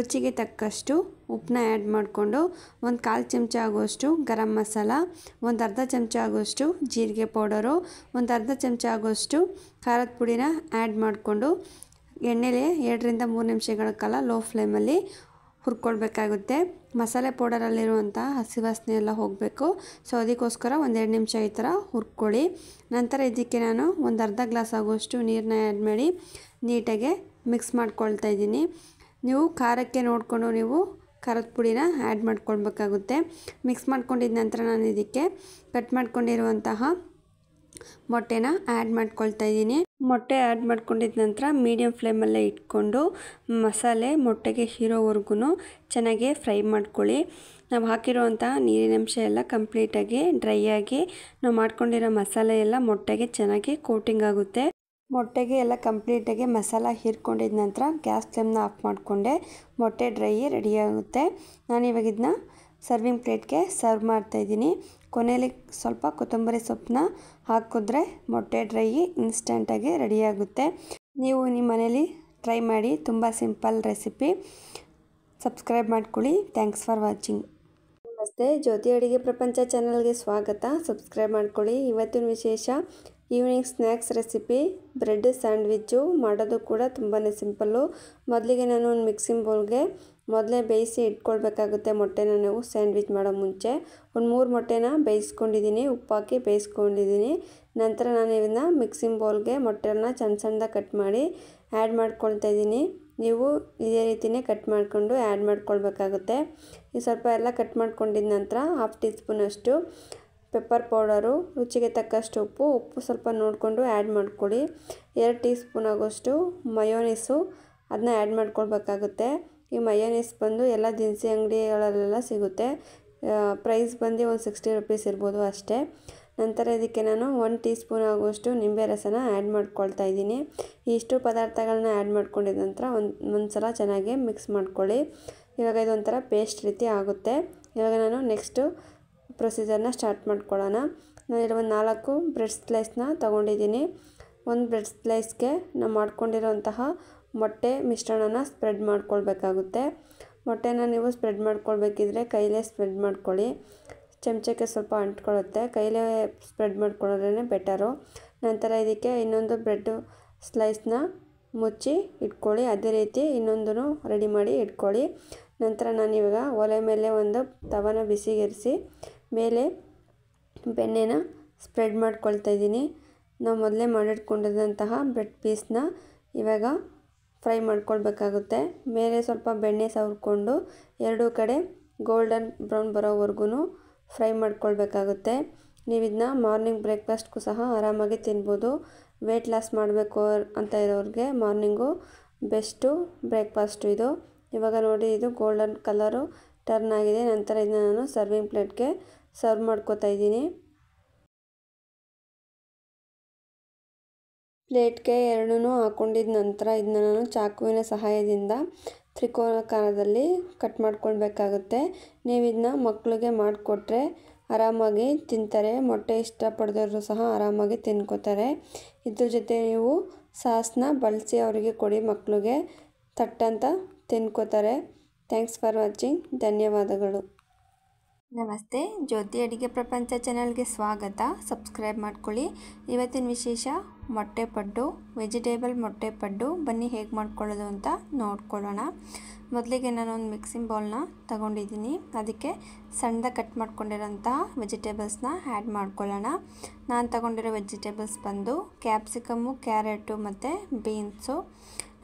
ರುಚಿಗೆ ತಕ್ಕಷ್ಟು ಉಪ್ಪನ್ನ ಆ್ಯಡ್ ಮಾಡಿಕೊಂಡು ಒಂದು ಕಾಲು ಚಮಚ ಆಗುವಷ್ಟು ಗರಂ ಮಸಾಲ ಒಂದು ಅರ್ಧ ಚಮಚ ಆಗುವಷ್ಟು ಜೀರಿಗೆ ಪೌಡರು ಒಂದು ಅರ್ಧ ಚಮಚ ಆಗುವಷ್ಟು ಖಾರದ ಪುಡಿನ ಆ್ಯಡ್ ಮಾಡಿಕೊಂಡು ಎಣ್ಣೆಲೆ ಎರಡರಿಂದ ಮೂರು ನಿಮಿಷಗಳ ಕಾಲ ಲೋ ಫ್ಲೇಮಲ್ಲಿ ಹುರ್ಕೊಳ್ಬೇಕಾಗುತ್ತೆ ಮಸಾಲೆ ಪೌಡರಲ್ಲಿರುವಂಥ ಹಸಿ ವಾಸನೆ ಎಲ್ಲ ಹೋಗಬೇಕು ಸೊ ಅದಕ್ಕೋಸ್ಕರ ಒಂದೆರಡು ನಿಮಿಷ ಈ ಥರ ಹುರ್ಕೊಳ್ಳಿ ನಂತರ ಇದಕ್ಕೆ ನಾನು ಒಂದು ಅರ್ಧ ಗ್ಲಾಸ್ ಆಗುವಷ್ಟು ನೀರನ್ನ ಆ್ಯಡ್ ಮಾಡಿ ನೀಟಾಗೆ ಮಿಕ್ಸ್ ಮಾಡ್ಕೊಳ್ತಾ ಇದ್ದೀನಿ ನೀವು ಖಾರಕ್ಕೆ ನೋಡಿಕೊಂಡು ನೀವು ಖಾರದ ಪುಡಿನ ಆ್ಯಡ್ ಮಾಡ್ಕೊಳ್ಬೇಕಾಗುತ್ತೆ ಮಿಕ್ಸ್ ಮಾಡ್ಕೊಂಡಿದ್ದ ನಂತರ ನಾನು ಇದಕ್ಕೆ ಕಟ್ ಮಾಡ್ಕೊಂಡಿರುವಂತಹ ಮೊಟ್ಟೆನ ಆ್ಯಡ್ ಮಾಡ್ಕೊಳ್ತಾ ಇದ್ದೀನಿ ಮೊಟ್ಟೆ ಆ್ಯಡ್ ಮಾಡ್ಕೊಂಡಿದ್ದ ನಂತರ ಮೀಡಿಯಂ ಫ್ಲೇಮಲ್ಲೇ ಇಟ್ಕೊಂಡು ಮಸಾಲೆ ಮೊಟ್ಟೆಗೆ ಹೀರೋವರೆಗೂ ಚೆನ್ನಾಗಿ ಫ್ರೈ ಮಾಡ್ಕೊಳ್ಳಿ ನಾವು ಹಾಕಿರುವಂತಹ ನೀರಿನಂಶ ಎಲ್ಲ ಕಂಪ್ಲೀಟಾಗಿ ಡ್ರೈ ಆಗಿ ನಾವು ಮಾಡ್ಕೊಂಡಿರೋ ಮಸಾಲೆ ಎಲ್ಲ ಮೊಟ್ಟೆಗೆ ಚೆನ್ನಾಗಿ ಕೋಟಿಂಗ್ ಆಗುತ್ತೆ ಮೊಟ್ಟೆಗೆ ಎಲ್ಲ ಕಂಪ್ಲೀಟಾಗಿ ಮಸಾಲ ಹೀರ್ಕೊಂಡಿದ ನಂತರ ಗ್ಯಾಸ್ ಫ್ಲೇಮ್ನ ಆಫ್ ಮಾಡಿಕೊಂಡೆ ಮೊಟ್ಟೆ ಡ್ರೈ ರೆಡಿಯಾಗುತ್ತೆ ಇವಾಗ ಇದನ್ನ ಸರ್ವಿಂಗ್ ಪ್ಲೇಟ್ಗೆ ಸರ್ವ್ ಮಾಡ್ತಾಯಿದ್ದೀನಿ ಕೊನೆಯಲ್ಲಿ ಸ್ವಲ್ಪ ಕೊತ್ತಂಬರಿ ಸೊಪ್ಪನ್ನ ಹಾಕಿದ್ರೆ ಮೊಟ್ಟೆ ಡ್ರೈ ಇನ್ಸ್ಟೆಂಟಾಗಿ ರೆಡಿಯಾಗುತ್ತೆ ನೀವು ನಿಮ್ಮ ಮನೇಲಿ ಟ್ರೈ ಮಾಡಿ ತುಂಬ ಸಿಂಪಲ್ ರೆಸಿಪಿ ಸಬ್ಸ್ಕ್ರೈಬ್ ಮಾಡ್ಕೊಳ್ಳಿ ಥ್ಯಾಂಕ್ಸ್ ಫಾರ್ ವಾಚಿಂಗ್ ನಮಸ್ತೆ ಜ್ಯೋತಿ ಅಡುಗೆ ಪ್ರಪಂಚ ಚಾನಲ್ಗೆ ಸ್ವಾಗತ ಸಬ್ಸ್ಕ್ರೈಬ್ ಮಾಡ್ಕೊಳ್ಳಿ ಇವತ್ತಿನ ವಿಶೇಷ evening snacks recipe bread sandwich ಮಾಡೋದು ಕೂಡ ತುಂಬಾ ಸಿಂಪಲ್ಲು ಮೊದಲಿಗೆ ನಾನು ಒಂದು ಮಿಕ್ಸಿಂಗ್ ಬೌಲ್ಗೆ ಮೊದಲೇ ಬೇಯಿಸಿ ಇಟ್ಕೊಳ್ಬೇಕಾಗುತ್ತೆ ಮೊಟ್ಟೆನ ನಾವು ಸ್ಯಾಂಡ್ವಿಚ್ ಮಾಡೋ ಮುಂಚೆ ಒಂದು ಮೂರು ಮೊಟ್ಟೆನ ಬೇಯಿಸ್ಕೊಂಡಿದ್ದೀನಿ ಉಪ್ಪಾಕಿ ಬೇಯಿಸ್ಕೊಂಡಿದ್ದೀನಿ ನಂತರ ನಾನು ಇದನ್ನು ಮಿಕ್ಸಿಂಗ್ ಬೌಲ್ಗೆ ಮೊಟ್ಟೆನ ಸಣ್ಣ ಸಣ್ಣದಾಗ ಕಟ್ ಮಾಡಿ ಆ್ಯಡ್ ಮಾಡ್ಕೊಳ್ತಾ ಇದ್ದೀನಿ ನೀವು ಇದೇ ರೀತಿಯೇ ಕಟ್ ಮಾಡಿಕೊಂಡು ಆ್ಯಡ್ ಮಾಡ್ಕೊಳ್ಬೇಕಾಗುತ್ತೆ ಈ ಸ್ವಲ್ಪ ಎಲ್ಲ ಕಟ್ ಮಾಡ್ಕೊಂಡಿದ ನಂತರ ಹಾಫ್ ಟೀ ಸ್ಪೂನಷ್ಟು ಪೆಪ್ಪರ್ ಪೌಡರು ರುಚಿಗೆ ತಕ್ಕಷ್ಟು ಉಪ್ಪು ಉಪ್ಪು ಸ್ವಲ್ಪ ನೋಡಿಕೊಂಡು ಆ್ಯಡ್ ಮಾಡ್ಕೊಳ್ಳಿ ಎರಡು ಟೀ ಸ್ಪೂನ್ ಆಗೋಷ್ಟು ಮಯೋನಿಸು ಅದನ್ನ ಆ್ಯಡ್ ಮಾಡ್ಕೊಳ್ಬೇಕಾಗುತ್ತೆ ಈ ಮಯೋನೀಸ್ ಬಂದು ಎಲ್ಲ ದಿನಸಿ ಅಂಗಡಿಗಳಲ್ಲೆಲ್ಲ ಸಿಗುತ್ತೆ ಪ್ರೈಸ್ ಬಂದು ಒಂದು ಸಿಕ್ಸ್ಟಿ ರುಪೀಸ್ ಇರ್ಬೋದು ಅಷ್ಟೇ ನಂತರ ಇದಕ್ಕೆ ನಾನು ಒನ್ ಟೀ ಸ್ಪೂನ್ ಆಗುವಷ್ಟು ನಿಂಬೆ ರಸನ ಆ್ಯಡ್ ಮಾಡ್ಕೊಳ್ತಾ ಇದ್ದೀನಿ ಇಷ್ಟು ಪದಾರ್ಥಗಳನ್ನ ಆ್ಯಡ್ ಮಾಡ್ಕೊಂಡಿದ ನಂತರ ಒಂದು ಒಂದು ಸಲ ಚೆನ್ನಾಗಿ ಮಿಕ್ಸ್ ಮಾಡ್ಕೊಳ್ಳಿ ಇವಾಗ ಇದೊಂಥರ ಪೇಸ್ಟ್ ರೀತಿ ಆಗುತ್ತೆ ಇವಾಗ ನಾನು ನೆಕ್ಸ್ಟು ಪ್ರೊಸೀಜರ್ನ ಸ್ಟಾರ್ಟ್ ಮಾಡ್ಕೊಳ್ಳೋಣ ನಾನು ಇಲ್ಲಿ ಒಂದು ನಾಲ್ಕು ಬ್ರೆಡ್ ಸ್ಲೈಸ್ನ ತೊಗೊಂಡಿದ್ದೀನಿ ಒಂದು ಬ್ರೆಡ್ ಸ್ಲೈಸ್ಗೆ ನಾವು ಮಾಡ್ಕೊಂಡಿರೋಂತಹ ಮೊಟ್ಟೆ ಮಿಶ್ರಣನ ಸ್ಪ್ರೆಡ್ ಮಾಡ್ಕೊಳ್ಬೇಕಾಗುತ್ತೆ ಮೊಟ್ಟೆನ ನೀವು ಸ್ಪ್ರೆಡ್ ಮಾಡ್ಕೊಳ್ಬೇಕಿದ್ರೆ ಕೈಲೇ ಸ್ಪ್ರೆಡ್ ಮಾಡ್ಕೊಳ್ಳಿ ಚಮಚಕ್ಕೆ ಸ್ವಲ್ಪ ಅಂಟ್ಕೊಳ್ಳುತ್ತೆ ಕೈಲೇ ಸ್ಪ್ರೆಡ್ ಮಾಡ್ಕೊಳ್ಳೋದ್ರೇ ಬೆಟರು ನಂತರ ಇದಕ್ಕೆ ಇನ್ನೊಂದು ಬ್ರೆಡ್ ಸ್ಲೈಸ್ನ ಮುಚ್ಚಿ ಇಟ್ಕೊಳ್ಳಿ ಅದೇ ರೀತಿ ಇನ್ನೊಂದನ್ನು ರೆಡಿ ಮಾಡಿ ಇಟ್ಕೊಳ್ಳಿ ನಂತರ ನಾನಿವಾಗ ಒಲೆ ಮೇಲೆ ಒಂದು ತವನ ಬಿಸಿಗಿರಿಸಿ ಮೇಲೆ ಬೆಣ್ಣೆನ ಸ್ಪ್ರೆಡ್ ಮಾಡ್ಕೊಳ್ತಾ ಇದ್ದೀನಿ ನಾವು ಮೊದಲೇ ಮಾಡಿಟ್ಕೊಂಡಿದ್ದಂತಹ ಬ್ರೆಡ್ ಪೀಸ್ನ ಇವಾಗ ಫ್ರೈ ಮಾಡ್ಕೊಳ್ಬೇಕಾಗುತ್ತೆ ಮೇಲೆ ಸ್ವಲ್ಪ ಬೆಣ್ಣೆ ಸವರ್ಕೊಂಡು ಎರಡೂ ಕಡೆ ಗೋಲ್ಡನ್ ಬ್ರೌನ್ ಬರೋವರೆಗೂ ಫ್ರೈ ಮಾಡ್ಕೊಳ್ಬೇಕಾಗುತ್ತೆ ನೀವು ಇದನ್ನ ಮಾರ್ನಿಂಗ್ ಬ್ರೇಕ್ಫಾಸ್ಟ್ಗೂ ಸಹ ಆರಾಮಾಗಿ ತಿನ್ಬೋದು ವೆಯ್ಟ್ ಲಾಸ್ ಮಾಡಬೇಕು ಅಂತ ಇರೋರಿಗೆ ಮಾರ್ನಿಂಗು ಬೆಸ್ಟು ಬ್ರೇಕ್ಫಾಸ್ಟು ಇದು ಇವಾಗ ನೋಡಿ ಇದು ಗೋಲ್ಡನ್ ಕಲರು ಟರ್ನ್ ಆಗಿದೆ ನಂತರ ಇದನ್ನ ನಾನು ಸರ್ವಿಂಗ್ ಪ್ಲೇಟ್ಗೆ ಸರ್ವ್ ಮಾಡ್ಕೋತಾ ಇದ್ದೀನಿ ಪ್ಲೇಟ್ಗೆ ಎರಡನ್ನೂ ಹಾಕೊಂಡಿದ ನಂತರ ಇದನ್ನ ನಾನು ಚಾಕುವಿನ ಸಹಾಯದಿಂದ ತ್ರಿಕೋನಾಕಾರದಲ್ಲಿ ಕಟ್ ಮಾಡ್ಕೊಳ್ಬೇಕಾಗುತ್ತೆ ನೀವು ಇದನ್ನ ಮಕ್ಕಳಿಗೆ ಮಾಡಿಕೊಟ್ರೆ ಆರಾಮಾಗಿ ತಿಂತಾರೆ ಮೊಟ್ಟೆ ಇಷ್ಟಪಡದವರು ಸಹ ಆರಾಮಾಗಿ ತಿನ್ಕೋತಾರೆ ಇದ್ರ ಜೊತೆ ನೀವು ಸಾಸ್ನ ಬಳಸಿ ಅವರಿಗೆ ಕೊಡಿ ಮಕ್ಕಳಿಗೆ ತಟ್ಟಂತ ತಿನ್ಕೋತಾರೆ ಥ್ಯಾಂಕ್ಸ್ ಫಾರ್ ವಾಚಿಂಗ್ ಧನ್ಯವಾದಗಳು ನಮಸ್ತೆ ಜ್ಯೋತಿ ಅಡುಗೆ ಪ್ರಪಂಚ ಚಾನಲ್ಗೆ ಸ್ವಾಗತ ಸಬ್ಸ್ಕ್ರೈಬ್ ಮಾಡ್ಕೊಳ್ಳಿ ಇವತ್ತಿನ ವಿಶೇಷ ಮೊಟ್ಟೆ ಪಡ್ಡು ವೆಜಿಟೇಬಲ್ ಮೊಟ್ಟೆ ಪಡ್ಡು ಬನ್ನಿ ಹೇಗೆ ಮಾಡ್ಕೊಳ್ಳೋದು ಅಂತ ನೋಡ್ಕೊಳ್ಳೋಣ ಮೊದಲಿಗೆ ನಾನೊಂದು ಮಿಕ್ಸಿಂಗ್ ಬೌಲ್ನ ತಗೊಂಡಿದ್ದೀನಿ ಅದಕ್ಕೆ ಸಣ್ಣದ ಕಟ್ ಮಾಡ್ಕೊಂಡಿರೋಂಥ ವೆಜಿಟೇಬಲ್ಸ್ನ ಆ್ಯಡ್ ಮಾಡ್ಕೊಳ್ಳೋಣ ನಾನು ತಗೊಂಡಿರೋ ವೆಜಿಟೇಬಲ್ಸ್ ಬಂದು ಕ್ಯಾಪ್ಸಿಕಮ್ಮು ಕ್ಯಾರೆಟು ಮತ್ತು ಬೀನ್ಸು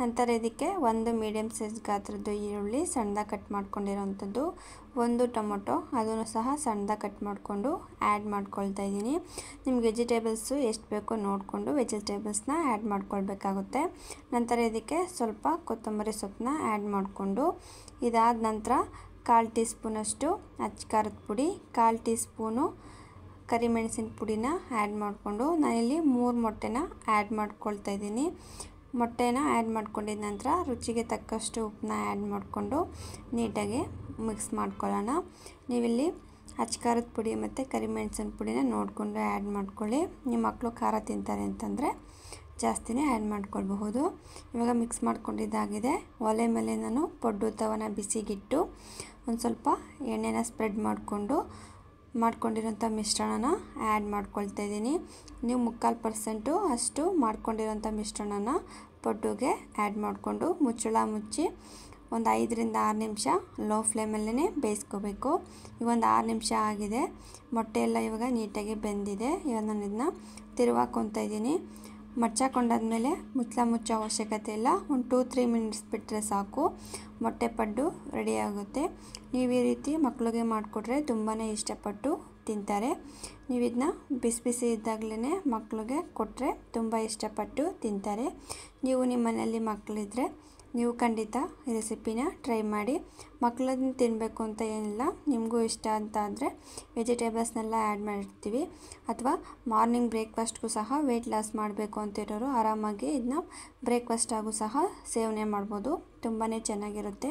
ನಂತರ ಇದಕ್ಕೆ ಒಂದು ಮೀಡಿಯಮ್ ಸೈಜ್ ಗಾತ್ರದ್ದು ಈರುಳ್ಳಿ ಸಣ್ಣದಾಗಿ ಕಟ್ ಮಾಡ್ಕೊಂಡಿರೋವಂಥದ್ದು ಒಂದು ಟೊಮೊಟೊ ಅದನ್ನು ಸಹ ಸಣ್ಣದಾಗಿ ಕಟ್ ಮಾಡಿಕೊಂಡು ಆ್ಯಡ್ ಮಾಡ್ಕೊಳ್ತಾ ಇದ್ದೀನಿ ನಿಮ್ಗೆ ವೆಜಿಟೇಬಲ್ಸು ಎಷ್ಟು ಬೇಕೋ ನೋಡಿಕೊಂಡು ವೆಜಿಟೇಬಲ್ಸ್ನ ಆ್ಯಡ್ ಮಾಡ್ಕೊಳ್ಬೇಕಾಗುತ್ತೆ ನಂತರ ಇದಕ್ಕೆ ಸ್ವಲ್ಪ ಕೊತ್ತಂಬರಿ ಸೊಪ್ಪನ್ನ ಆ್ಯಡ್ ಮಾಡಿಕೊಂಡು ಇದಾದ ನಂತರ ಕಾಲು ಟೀ ಸ್ಪೂನಷ್ಟು ಅಚ್ಚ ಪುಡಿ ಕಾಲು ಟೀ ಸ್ಪೂನು ಕರಿಮೆಣಸಿನ ಪುಡಿನ ಆ್ಯಡ್ ಮಾಡಿಕೊಂಡು ನಾನಿಲ್ಲಿ ಮೂರು ಮೊಟ್ಟೆನ ಆ್ಯಡ್ ಮಾಡ್ಕೊಳ್ತಾ ಇದ್ದೀನಿ ಮೊಟ್ಟೆನ ಆ್ಯಡ್ ಮಾಡ್ಕೊಂಡಿದ ನಂತರ ರುಚಿಗೆ ತಕ್ಕಷ್ಟು ಉಪ್ಪನ್ನ ಆ್ಯಡ್ ಮಾಡಿಕೊಂಡು ನೀಟಾಗಿ ಮಿಕ್ಸ್ ಮಾಡ್ಕೊಳ್ಳೋಣ ನೀವಿಲ್ಲಿ ಖಾರದ ಪುಡಿ ಮತ್ತು ಕರಿಮೆಣಸಿನ ಪುಡಿನ ನೋಡಿಕೊಂಡು ಆ್ಯಡ್ ಮಾಡ್ಕೊಳ್ಳಿ ನಿಮ್ಮ ಮಕ್ಕಳು ಖಾರ ತಿಂತಾರೆ ಅಂತಂದರೆ ಜಾಸ್ತಿನೇ ಆ್ಯಡ್ ಮಾಡ್ಕೊಳ್ಬಹುದು ಇವಾಗ ಮಿಕ್ಸ್ ಮಾಡ್ಕೊಂಡಿದ್ದಾಗಿದೆ ಒಲೆ ಮೇಲೆ ನಾನು ಪೊಡ್ಡು ತವನ ಬಿಸಿಗಿಟ್ಟು ಒಂದು ಸ್ವಲ್ಪ ಎಣ್ಣೆನ ಸ್ಪ್ರೆಡ್ ಮಾಡಿಕೊಂಡು ಮಾಡ್ಕೊಂಡಿರೋಂಥ ಮಿಶ್ರಣನ ಆ್ಯಡ್ ಮಾಡ್ಕೊಳ್ತಾ ಇದ್ದೀನಿ ನೀವು ಮುಕ್ಕಾಲು ಪರ್ಸೆಂಟು ಅಷ್ಟು ಮಾಡ್ಕೊಂಡಿರೋಂಥ ಮಿಶ್ರಣನ ಪೊಟ್ಟುಗೆ ಆ್ಯಡ್ ಮಾಡಿಕೊಂಡು ಮುಚ್ಚಳ ಮುಚ್ಚಿ ಒಂದು ಐದರಿಂದ ಆರು ನಿಮಿಷ ಲೋ ಫ್ಲೇಮಲ್ಲೇ ಬೇಯಿಸ್ಕೋಬೇಕು ಈಗ ಒಂದು ಆರು ನಿಮಿಷ ಆಗಿದೆ ಮೊಟ್ಟೆ ಎಲ್ಲ ಇವಾಗ ನೀಟಾಗಿ ಬೆಂದಿದೆ ಇವಾಗ ನಾನು ಇದನ್ನ ತಿರುವಾಕೊತಾ ಇದ್ದೀನಿ ಮಚ್ಚಾಕೊಂಡಾದ್ಮೇಲೆ ಮುಚ್ಚಳ ಮುಚ್ಚೋ ಅವಶ್ಯಕತೆ ಇಲ್ಲ ಒಂದು ಟೂ ತ್ರೀ ಮಿನಿಟ್ಸ್ ಬಿಟ್ಟರೆ ಸಾಕು ಮೊಟ್ಟೆ ಪಡ್ಡು ರೆಡಿಯಾಗುತ್ತೆ ನೀವು ಈ ರೀತಿ ಮಕ್ಕಳಿಗೆ ಮಾಡಿಕೊಟ್ರೆ ತುಂಬಾ ಇಷ್ಟಪಟ್ಟು ತಿಂತಾರೆ ನೀವು ಇದನ್ನ ಬಿಸಿ ಬಿಸಿ ಇದ್ದಾಗಲೇ ಮಕ್ಕಳಿಗೆ ಕೊಟ್ಟರೆ ತುಂಬ ಇಷ್ಟಪಟ್ಟು ತಿಂತಾರೆ ನೀವು ನಿಮ್ಮ ಮನೆಯಲ್ಲಿ ಮಕ್ಕಳಿದ್ರೆ ನೀವು ಖಂಡಿತ ರೆಸಿಪಿನ ಟ್ರೈ ಮಾಡಿ ಮಕ್ಕಳನ್ನ ತಿನ್ನಬೇಕು ಅಂತ ಏನಿಲ್ಲ ನಿಮಗೂ ಇಷ್ಟ ಅಂತ ಅಂದರೆ ವೆಜಿಟೇಬಲ್ಸ್ನೆಲ್ಲ ಆ್ಯಡ್ ಮಾಡಿರ್ತೀವಿ ಅಥವಾ ಮಾರ್ನಿಂಗ್ ಬ್ರೇಕ್ಫಾಸ್ಟ್ಗೂ ಸಹ ವೆಯ್ಟ್ ಲಾಸ್ ಮಾಡಬೇಕು ಅಂತಿರೋರು ಆರಾಮಾಗಿ ಇದನ್ನ ಬ್ರೇಕ್ಫಾಸ್ಟ್ ಬ್ರೇಕ್ಫಾಸ್ಟಾಗೂ ಸಹ ಸೇವನೆ ಮಾಡ್ಬೋದು ತುಂಬಾ ಚೆನ್ನಾಗಿರುತ್ತೆ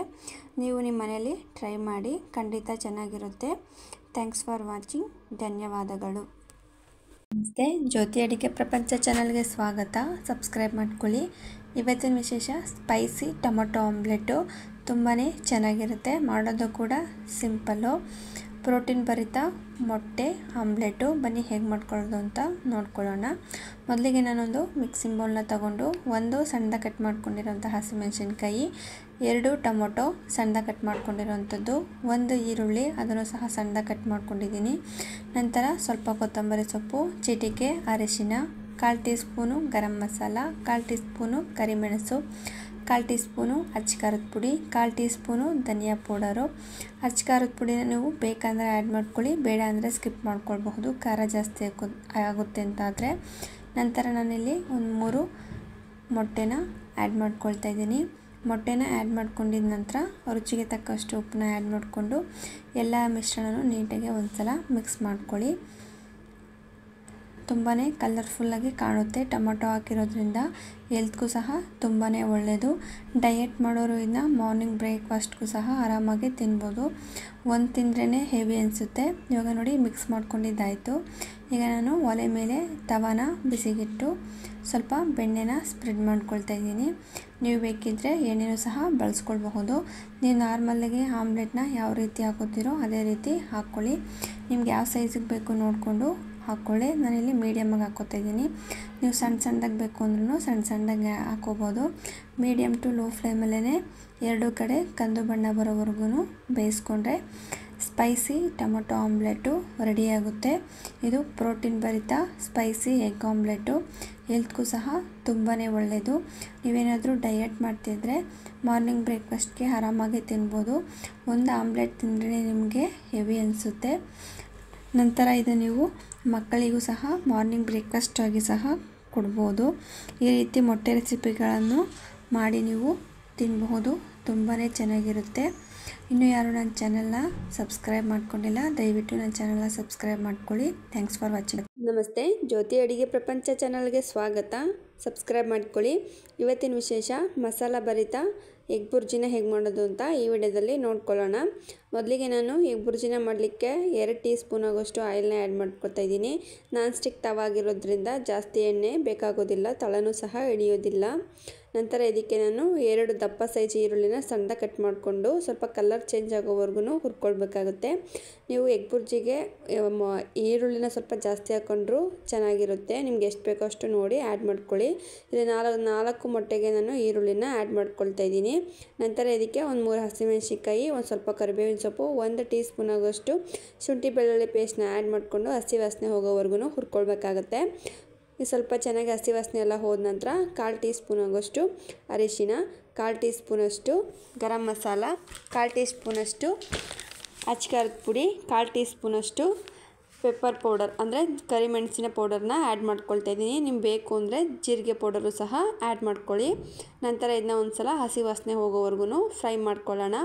ನೀವು ನಿಮ್ಮ ಮನೆಯಲ್ಲಿ ಟ್ರೈ ಮಾಡಿ ಖಂಡಿತ ಚೆನ್ನಾಗಿರುತ್ತೆ ಥ್ಯಾಂಕ್ಸ್ ಫಾರ್ ವಾಚಿಂಗ್ ಧನ್ಯವಾದಗಳು ನಮಸ್ತೆ ಜ್ಯೋತಿ ಅಡಿಕೆ ಪ್ರಪಂಚ ಚಾನಲ್ಗೆ ಸ್ವಾಗತ ಸಬ್ಸ್ಕ್ರೈಬ್ ಮಾಡ್ಕೊಳ್ಳಿ ಇವತ್ತಿನ ವಿಶೇಷ ಸ್ಪೈಸಿ ಟೊಮೊಟೊ ಆಮ್ಲೆಟ್ಟು ತುಂಬಾ ಚೆನ್ನಾಗಿರುತ್ತೆ ಮಾಡೋದು ಕೂಡ ಸಿಂಪಲ್ಲು ಪ್ರೋಟೀನ್ ಭರಿತ ಮೊಟ್ಟೆ ಆಮ್ಲೆಟು ಬನ್ನಿ ಹೇಗೆ ಮಾಡ್ಕೊಳ್ಳೋದು ಅಂತ ನೋಡ್ಕೊಳ್ಳೋಣ ಮೊದಲಿಗೆ ನಾನೊಂದು ಮಿಕ್ಸಿಂಗ್ ಬೌಲ್ನ ತಗೊಂಡು ಒಂದು ಸಣ್ಣದ ಕಟ್ ಮಾಡ್ಕೊಂಡಿರೋಂಥ ಹಸಿಮೆಣಸಿನ್ಕಾಯಿ ಎರಡು ಟೊಮೊಟೊ ಸಣ್ಣದ ಕಟ್ ಮಾಡ್ಕೊಂಡಿರೋಂಥದ್ದು ಒಂದು ಈರುಳ್ಳಿ ಅದನ್ನು ಸಹ ಸಣ್ಣದ ಕಟ್ ಮಾಡ್ಕೊಂಡಿದ್ದೀನಿ ನಂತರ ಸ್ವಲ್ಪ ಕೊತ್ತಂಬರಿ ಸೊಪ್ಪು ಚಿಟಿಕೆ ಅರಿಶಿನ ಕಾಲು ಟೀ ಸ್ಪೂನು ಗರಂ ಮಸಾಲ ಕಾಲು ಟೀ ಸ್ಪೂನು ಕರಿಮೆಣಸು ಕಾಲು ಟೀ ಸ್ಪೂನು ಖಾರದ ಪುಡಿ ಕಾಲು ಟೀ ಸ್ಪೂನು ಧನಿಯಾ ಪೌಡರು ಖಾರದ ಪುಡಿನ ನೀವು ಬೇಕಂದರೆ ಆ್ಯಡ್ ಮಾಡ್ಕೊಳ್ಳಿ ಬೇಡ ಅಂದರೆ ಸ್ಕಿಪ್ ಮಾಡ್ಕೊಳ್ಬಹುದು ಖಾರ ಜಾಸ್ತಿ ಆಗುತ್ತೆ ಅಂತಾದರೆ ನಂತರ ನಾನಿಲ್ಲಿ ಒಂದು ಮೂರು ಮೊಟ್ಟೆನ ಆ್ಯಡ್ ಮಾಡ್ಕೊಳ್ತಾ ಇದ್ದೀನಿ ಮೊಟ್ಟೆನ ಆ್ಯಡ್ ಮಾಡ್ಕೊಂಡಿದ ನಂತರ ರುಚಿಗೆ ತಕ್ಕಷ್ಟು ಉಪ್ಪನ್ನ ಆ್ಯಡ್ ಮಾಡಿಕೊಂಡು ಎಲ್ಲ ಮಿಶ್ರಣನೂ ನೀಟಾಗಿ ಒಂದು ಸಲ ಮಿಕ್ಸ್ ಮಾಡ್ಕೊಳ್ಳಿ ತುಂಬಾ ಕಲರ್ಫುಲ್ಲಾಗಿ ಕಾಣುತ್ತೆ ಟೊಮೊಟೊ ಹಾಕಿರೋದ್ರಿಂದ ಎಲ್ತ್ಗೂ ಸಹ ತುಂಬಾ ಒಳ್ಳೆಯದು ಡಯೆಟ್ ಮಾಡೋರು ಇದನ್ನ ಮಾರ್ನಿಂಗ್ ಬ್ರೇಕ್ಫಾಸ್ಟ್ಗೂ ಸಹ ಆರಾಮಾಗಿ ತಿನ್ಬೋದು ಒಂದು ತಿಂದ್ರೇ ಹೆವಿ ಅನಿಸುತ್ತೆ ಇವಾಗ ನೋಡಿ ಮಿಕ್ಸ್ ಮಾಡ್ಕೊಂಡಿದ್ದಾಯಿತು ಈಗ ನಾನು ಒಲೆ ಮೇಲೆ ತವನ ಬಿಸಿಗಿಟ್ಟು ಸ್ವಲ್ಪ ಬೆಣ್ಣೆನ ಸ್ಪ್ರೆಡ್ ಮಾಡ್ಕೊಳ್ತಾ ಇದ್ದೀನಿ ನೀವು ಬೇಕಿದ್ದರೆ ಎಣ್ಣೆನೂ ಸಹ ಬಳಸ್ಕೊಳ್ಬಹುದು ನೀವು ನಾರ್ಮಲ್ಲಾಗಿ ಆಮ್ಲೆಟ್ನ ಯಾವ ರೀತಿ ಹಾಕೋತೀರೋ ಅದೇ ರೀತಿ ಹಾಕ್ಕೊಳ್ಳಿ ನಿಮ್ಗೆ ಯಾವ ಸೈಜಿಗೆ ಬೇಕು ನೋಡಿಕೊಂಡು ಹಾಕ್ಕೊಳ್ಳಿ ನಾನಿಲ್ಲಿ ಮೀಡಿಯಮಾಗಿ ಹಾಕೋತಾ ಇದ್ದೀನಿ ನೀವು ಸಣ್ಣ ಸಣ್ಣದಾಗಿ ಬೇಕು ಅಂದ್ರೂ ಸಣ್ಣ ಸಣ್ಣದಾಗಿ ಹಾಕ್ಕೋಬೋದು ಮೀಡಿಯಮ್ ಟು ಲೋ ಫ್ಲೇಮಲ್ಲೇ ಎರಡೂ ಕಡೆ ಕಂದು ಬಣ್ಣ ಬರೋವರೆಗೂ ಬೇಯಿಸ್ಕೊಂಡ್ರೆ ಸ್ಪೈಸಿ ಟೊಮೊಟೊ ಆಮ್ಲೆಟು ರೆಡಿಯಾಗುತ್ತೆ ಇದು ಪ್ರೋಟೀನ್ ಭರಿತ ಸ್ಪೈಸಿ ಎಗ್ ಆಮ್ಲೆಟು ಹೆಲ್ತ್ಗೂ ಸಹ ತುಂಬಾ ಒಳ್ಳೆಯದು ನೀವೇನಾದರೂ ಡಯಟ್ ಮಾಡ್ತಿದ್ರೆ ಮಾರ್ನಿಂಗ್ ಬ್ರೇಕ್ಫಾಸ್ಟ್ಗೆ ಆರಾಮಾಗಿ ತಿನ್ಬೋದು ಒಂದು ಆಮ್ಲೆಟ್ ತಿಂದ್ರೆ ನಿಮಗೆ ಹೆವಿ ಅನಿಸುತ್ತೆ ನಂತರ ಇದು ನೀವು ಮಕ್ಕಳಿಗೂ ಸಹ ಮಾರ್ನಿಂಗ್ ಬ್ರೇಕ್ಫಾಸ್ಟಾಗಿ ಸಹ ಕೊಡ್ಬೋದು ಈ ರೀತಿ ಮೊಟ್ಟೆ ರೆಸಿಪಿಗಳನ್ನು ಮಾಡಿ ನೀವು ತಿನ್ನಬಹುದು ತುಂಬಾ ಚೆನ್ನಾಗಿರುತ್ತೆ ಇನ್ನು ಯಾರು ನನ್ನ ಚಾನಲ್ನ ಸಬ್ಸ್ಕ್ರೈಬ್ ಮಾಡ್ಕೊಂಡಿಲ್ಲ ದಯವಿಟ್ಟು ನನ್ನ ಚಾನಲ್ನ ಸಬ್ಸ್ಕ್ರೈಬ್ ಮಾಡ್ಕೊಳ್ಳಿ ಥ್ಯಾಂಕ್ಸ್ ಫಾರ್ ವಾಚಿಂಗ್ ನಮಸ್ತೆ ಜ್ಯೋತಿ ಅಡುಗೆ ಪ್ರಪಂಚ ಚಾನಲ್ಗೆ ಸ್ವಾಗತ ಸಬ್ಸ್ಕ್ರೈಬ್ ಮಾಡ್ಕೊಳ್ಳಿ ಇವತ್ತಿನ ವಿಶೇಷ ಮಸಾಲ ಭರಿತ ಎಗ್ ಬುರ್ಜಿನ ಹೇಗೆ ಮಾಡೋದು ಅಂತ ಈ ವಿಡಿಯೋದಲ್ಲಿ ನೋಡ್ಕೊಳ್ಳೋಣ ಮೊದಲಿಗೆ ನಾನು ಎಗ್ ಬುರ್ಜಿನ ಮಾಡಲಿಕ್ಕೆ ಎರಡು ಟೀ ಸ್ಪೂನ್ ಆಗೋಷ್ಟು ಆಯಿಲ್ನ ಆ್ಯಡ್ ಮಾಡ್ಕೊತಾ ಇದ್ದೀನಿ ನಾನ್ ಸ್ಟಿಕ್ ತವಾಗಿರೋದ್ರಿಂದ ಜಾಸ್ತಿ ಎಣ್ಣೆ ಬೇಕಾಗೋದಿಲ್ಲ ತಳನೂ ಸಹ ಹಿಡಿಯೋದಿಲ್ಲ ನಂತರ ಇದಕ್ಕೆ ನಾನು ಎರಡು ದಪ್ಪ ಸೈಜ್ ಈರುಳ್ಳಿನ ಸಣ್ಣ ಕಟ್ ಮಾಡಿಕೊಂಡು ಸ್ವಲ್ಪ ಕಲರ್ ಚೇಂಜ್ ಆಗೋವರೆಗೂ ಹುರ್ಕೊಳ್ಬೇಕಾಗುತ್ತೆ ನೀವು ಎಗ್ ಬುರ್ಜಿಗೆ ಈರುಳ್ಳಿನ ಸ್ವಲ್ಪ ಜಾಸ್ತಿ ಹಾಕ್ಕೊಂಡ್ರು ಚೆನ್ನಾಗಿರುತ್ತೆ ನಿಮ್ಗೆ ಎಷ್ಟು ಬೇಕೋ ಅಷ್ಟು ನೋಡಿ ಆ್ಯಡ್ ಮಾಡ್ಕೊಳ್ಳಿ ಇಲ್ಲಿ ನಾಲ್ಕು ನಾಲ್ಕು ಮೊಟ್ಟೆಗೆ ನಾನು ಈರುಳ್ಳಿನ ಆ್ಯಡ್ ಮಾಡ್ಕೊಳ್ತಾ ಇದ್ದೀನಿ ನಂತರ ಇದಕ್ಕೆ ಒಂದು ಮೂರು ಹಸಿಮೆಣಸಿಕಾಯಿ ಒಂದು ಸ್ವಲ್ಪ ಕರಿಬೇವಿನ ಸೊಪ್ಪು ಒಂದು ಟೀ ಸ್ಪೂನ್ ಆಗೋಷ್ಟು ಶುಂಠಿ ಬೆಳ್ಳುಳ್ಳಿ ಪೇಸ್ಟ್ನ ಆ್ಯಡ್ ಮಾಡಿಕೊಂಡು ಹಸಿ ವಾಸನೆ ಹೋಗೋವರೆಗೂ ಹುರ್ಕೊಳ್ಬೇಕಾಗುತ್ತೆ ಇದು ಸ್ವಲ್ಪ ಚೆನ್ನಾಗಿ ಹಸಿ ವಾಸನೆ ಎಲ್ಲ ಹೋದ ನಂತರ ಕಾಲು ಟೀ ಸ್ಪೂನ್ ಆಗೋಷ್ಟು ಅರಿಶಿನ ಕಾಲು ಟೀ ಸ್ಪೂನಷ್ಟು ಗರಂ ಮಸಾಲ ಕಾಲು ಟೀ ಸ್ಪೂನಷ್ಟು ಅಚ್ಚಿಕಾರದ ಪುಡಿ ಕಾಲು ಟೀ ಸ್ಪೂನಷ್ಟು ಪೆಪ್ಪರ್ ಪೌಡರ್ ಅಂದರೆ ಕರಿಮೆಣಸಿನ ಪೌಡರ್ನ ಆ್ಯಡ್ ಮಾಡ್ಕೊಳ್ತಾ ಇದ್ದೀನಿ ನಿಮ್ಗೆ ಬೇಕು ಅಂದರೆ ಜೀರಿಗೆ ಪೌಡರು ಸಹ ಆ್ಯಡ್ ಮಾಡ್ಕೊಳ್ಳಿ ನಂತರ ಇದನ್ನ ಒಂದು ಸಲ ಹಸಿ ವಾಸನೆ ಹೋಗೋವರೆಗೂ ಫ್ರೈ ಮಾಡ್ಕೊಳ್ಳೋಣ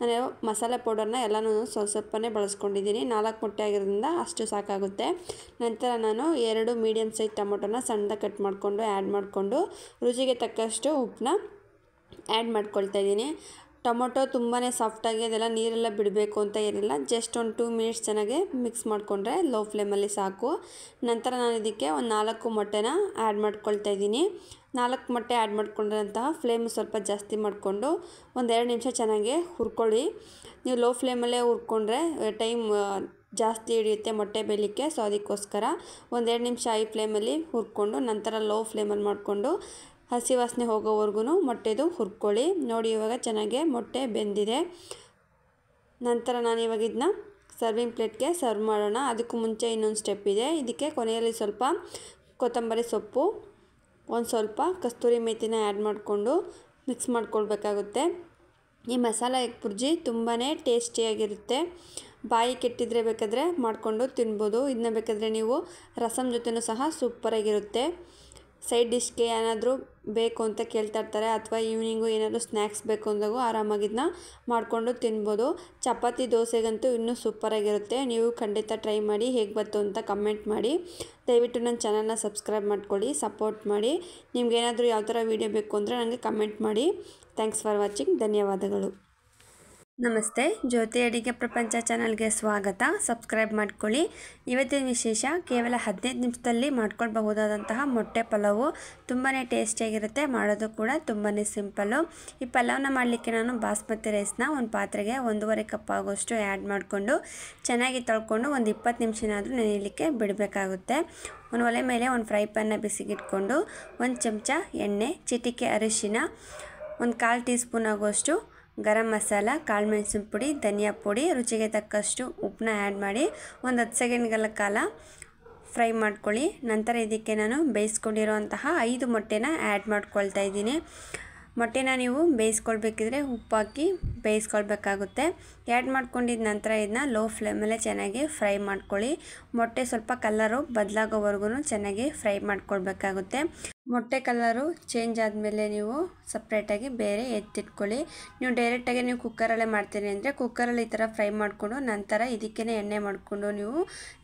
ನಾನು ಮಸಾಲೆ ಪೌಡರ್ನ ಎಲ್ಲನೂ ಸ್ವಲ್ಪ ಸ್ವಲ್ಪನೇ ಬಳಸ್ಕೊಂಡಿದ್ದೀನಿ ನಾಲ್ಕು ಮೊಟ್ಟೆ ಆಗಿರೋದ್ರಿಂದ ಅಷ್ಟು ಸಾಕಾಗುತ್ತೆ ನಂತರ ನಾನು ಎರಡು ಮೀಡಿಯಮ್ ಸೈಜ್ ಟೊಮೊಟೊನ ಸಣ್ಣದಾಗ ಕಟ್ ಮಾಡಿಕೊಂಡು ಆ್ಯಡ್ ಮಾಡಿಕೊಂಡು ರುಚಿಗೆ ತಕ್ಕಷ್ಟು ಉಪ್ಪನ್ನ ಆ್ಯಡ್ ಮಾಡ್ಕೊಳ್ತಾ ಇದ್ದೀನಿ ಟೊಮೊಟೊ ತುಂಬಾ ಸಾಫ್ಟಾಗಿ ಅದೆಲ್ಲ ನೀರೆಲ್ಲ ಬಿಡಬೇಕು ಅಂತ ಏನಿಲ್ಲ ಜಸ್ಟ್ ಒಂದು ಟೂ ಮಿನಿಟ್ಸ್ ಚೆನ್ನಾಗಿ ಮಿಕ್ಸ್ ಮಾಡಿಕೊಂಡ್ರೆ ಲೋ ಫ್ಲೇಮಲ್ಲಿ ಸಾಕು ನಂತರ ನಾನು ಇದಕ್ಕೆ ಒಂದು ನಾಲ್ಕು ಮೊಟ್ಟೆನ ಆ್ಯಡ್ ಮಾಡ್ಕೊಳ್ತಾ ಇದ್ದೀನಿ ನಾಲ್ಕು ಮೊಟ್ಟೆ ಆ್ಯಡ್ ಮಾಡ್ಕೊಂಡಿರೋಂತಹ ಫ್ಲೇಮ್ ಸ್ವಲ್ಪ ಜಾಸ್ತಿ ಮಾಡಿಕೊಂಡು ಒಂದೆರಡು ನಿಮಿಷ ಚೆನ್ನಾಗಿ ಹುರ್ಕೊಳ್ಳಿ ನೀವು ಲೋ ಫ್ಲೇಮಲ್ಲೇ ಹುರ್ಕೊಂಡ್ರೆ ಟೈಮ್ ಜಾಸ್ತಿ ಹಿಡಿಯುತ್ತೆ ಮೊಟ್ಟೆ ಬೇಯಲಿಕ್ಕೆ ಸೊ ಅದಕ್ಕೋಸ್ಕರ ಒಂದೆರಡು ನಿಮಿಷ ಐ ಫ್ಲೇಮಲ್ಲಿ ಹುರ್ಕೊಂಡು ನಂತರ ಲೋ ಫ್ಲೇಮಲ್ಲಿ ಮಾಡಿಕೊಂಡು ಹಸಿ ವಾಸನೆ ಹೋಗೋವರೆಗೂ ಮೊಟ್ಟೆದು ಹುರ್ಕೊಳ್ಳಿ ನೋಡಿ ಇವಾಗ ಚೆನ್ನಾಗೆ ಮೊಟ್ಟೆ ಬೆಂದಿದೆ ನಂತರ ನಾನು ಇವಾಗ ಇದನ್ನ ಸರ್ವಿಂಗ್ ಪ್ಲೇಟ್ಗೆ ಸರ್ವ್ ಮಾಡೋಣ ಅದಕ್ಕೂ ಮುಂಚೆ ಇನ್ನೊಂದು ಸ್ಟೆಪ್ ಇದೆ ಇದಕ್ಕೆ ಕೊನೆಯಲ್ಲಿ ಸ್ವಲ್ಪ ಕೊತ್ತಂಬರಿ ಸೊಪ್ಪು ಒಂದು ಸ್ವಲ್ಪ ಕಸ್ತೂರಿ ಮೇಥಿನ ಆ್ಯಡ್ ಮಾಡಿಕೊಂಡು ಮಿಕ್ಸ್ ಮಾಡ್ಕೊಳ್ಬೇಕಾಗುತ್ತೆ ಈ ಮಸಾಲ ಎಗ್ ಬುರ್ಜಿ ತುಂಬಾ ಟೇಸ್ಟಿಯಾಗಿರುತ್ತೆ ಬಾಯಿ ಕೆಟ್ಟಿದ್ರೆ ಬೇಕಾದರೆ ಮಾಡಿಕೊಂಡು ತಿನ್ಬೋದು ಇದನ್ನ ಬೇಕಾದರೆ ನೀವು ರಸಂ ಜೊತೆಯೂ ಸಹ ಸೂಪರಾಗಿರುತ್ತೆ ಸೈಡ್ ಡಿಶ್ಗೆ ಏನಾದರೂ ಬೇಕು ಅಂತ ಕೇಳ್ತಾ ಇರ್ತಾರೆ ಅಥವಾ ಈವ್ನಿಂಗು ಏನಾದರೂ ಸ್ನ್ಯಾಕ್ಸ್ ಬೇಕು ಅಂದಾಗೂ ಆರಾಮಾಗಿ ಇದನ್ನ ಮಾಡಿಕೊಂಡು ತಿನ್ಬೋದು ಚಪಾತಿ ದೋಸೆಗಂತೂ ಇನ್ನೂ ಸೂಪರಾಗಿರುತ್ತೆ ನೀವು ಖಂಡಿತ ಟ್ರೈ ಮಾಡಿ ಹೇಗೆ ಬಂತು ಅಂತ ಕಮೆಂಟ್ ಮಾಡಿ ದಯವಿಟ್ಟು ನನ್ನ ಚಾನಲ್ನ ಸಬ್ಸ್ಕ್ರೈಬ್ ಮಾಡ್ಕೊಳ್ಳಿ ಸಪೋರ್ಟ್ ಮಾಡಿ ನಿಮ್ಗೆ ಏನಾದರೂ ಯಾವ ಥರ ವೀಡಿಯೋ ಬೇಕು ಅಂದರೆ ನನಗೆ ಕಮೆಂಟ್ ಮಾಡಿ ಥ್ಯಾಂಕ್ಸ್ ಫಾರ್ ವಾಚಿಂಗ್ ಧನ್ಯವಾದಗಳು ನಮಸ್ತೆ ಜ್ಯೋತಿ ಅಡಿಗೆ ಪ್ರಪಂಚ ಚಾನಲ್ಗೆ ಸ್ವಾಗತ ಸಬ್ಸ್ಕ್ರೈಬ್ ಮಾಡ್ಕೊಳ್ಳಿ ಇವತ್ತಿನ ವಿಶೇಷ ಕೇವಲ ಹದಿನೈದು ನಿಮಿಷದಲ್ಲಿ ಮಾಡ್ಕೊಳ್ಬಹುದಾದಂತಹ ಮೊಟ್ಟೆ ಪಲಾವು ತುಂಬಾ ಟೇಸ್ಟಿಯಾಗಿರುತ್ತೆ ಮಾಡೋದು ಕೂಡ ತುಂಬಾ ಸಿಂಪಲ್ಲು ಈ ಪಲಾವ್ನ ಮಾಡಲಿಕ್ಕೆ ನಾನು ಬಾಸ್ಮತಿ ರೈಸ್ನ ಒಂದು ಪಾತ್ರೆಗೆ ಒಂದೂವರೆ ಕಪ್ ಆಗೋಷ್ಟು ಆ್ಯಡ್ ಮಾಡಿಕೊಂಡು ಚೆನ್ನಾಗಿ ತೊಳ್ಕೊಂಡು ಒಂದು ಇಪ್ಪತ್ತು ನಿಮಿಷನಾದರೂ ನೆನೆಯಲಿಕ್ಕೆ ಬಿಡಬೇಕಾಗುತ್ತೆ ಒಂದು ಒಲೆ ಮೇಲೆ ಒಂದು ಫ್ರೈ ಪ್ಯಾನ್ನ ಬಿಸಿಗಿಟ್ಕೊಂಡು ಒಂದು ಚಮಚ ಎಣ್ಣೆ ಚಿಟಿಕೆ ಅರಿಶಿನ ಒಂದು ಕಾಲು ಟೀ ಸ್ಪೂನ್ ಆಗುವಷ್ಟು ಗರಂ ಮಸಾಲ ಮೆಣಸಿನ ಪುಡಿ ಧನಿಯಾ ಪುಡಿ ರುಚಿಗೆ ತಕ್ಕಷ್ಟು ಉಪ್ಪನ್ನ ಆ್ಯಡ್ ಮಾಡಿ ಒಂದು ಹತ್ತು ಸೆಕೆಂಡ್ಗಳ ಕಾಲ ಫ್ರೈ ಮಾಡ್ಕೊಳ್ಳಿ ನಂತರ ಇದಕ್ಕೆ ನಾನು ಬೇಯಿಸ್ಕೊಂಡಿರುವಂತಹ ಐದು ಮೊಟ್ಟೆನ ಆ್ಯಡ್ ಮಾಡ್ಕೊಳ್ತಾ ಇದ್ದೀನಿ ಮೊಟ್ಟೆನ ನೀವು ಬೇಯಿಸ್ಕೊಳ್ಬೇಕಿದ್ರೆ ಉಪ್ಪಾಕಿ ಬೇಯಿಸ್ಕೊಳ್ಬೇಕಾಗುತ್ತೆ ಆ್ಯಡ್ ಮಾಡ್ಕೊಂಡಿದ್ದ ನಂತರ ಇದನ್ನ ಲೋ ಫ್ಲೇಮಲ್ಲೇ ಚೆನ್ನಾಗಿ ಫ್ರೈ ಮಾಡ್ಕೊಳ್ಳಿ ಮೊಟ್ಟೆ ಸ್ವಲ್ಪ ಕಲ್ಲರು ಬದಲಾಗೋವರೆಗೂ ಚೆನ್ನಾಗಿ ಫ್ರೈ ಮಾಡ್ಕೊಳ್ಬೇಕಾಗುತ್ತೆ ಮೊಟ್ಟೆ ಕಲರು ಚೇಂಜ್ ಆದಮೇಲೆ ನೀವು ಸಪ್ರೇಟಾಗಿ ಬೇರೆ ಎತ್ತಿಟ್ಕೊಳ್ಳಿ ನೀವು ಡೈರೆಕ್ಟಾಗಿ ನೀವು ಕುಕ್ಕರಲ್ಲೇ ಮಾಡ್ತೀನಿ ಅಂದರೆ ಕುಕ್ಕರಲ್ಲಿ ಈ ಥರ ಫ್ರೈ ಮಾಡಿಕೊಂಡು ನಂತರ ಇದಕ್ಕೇ ಎಣ್ಣೆ ಮಾಡಿಕೊಂಡು ನೀವು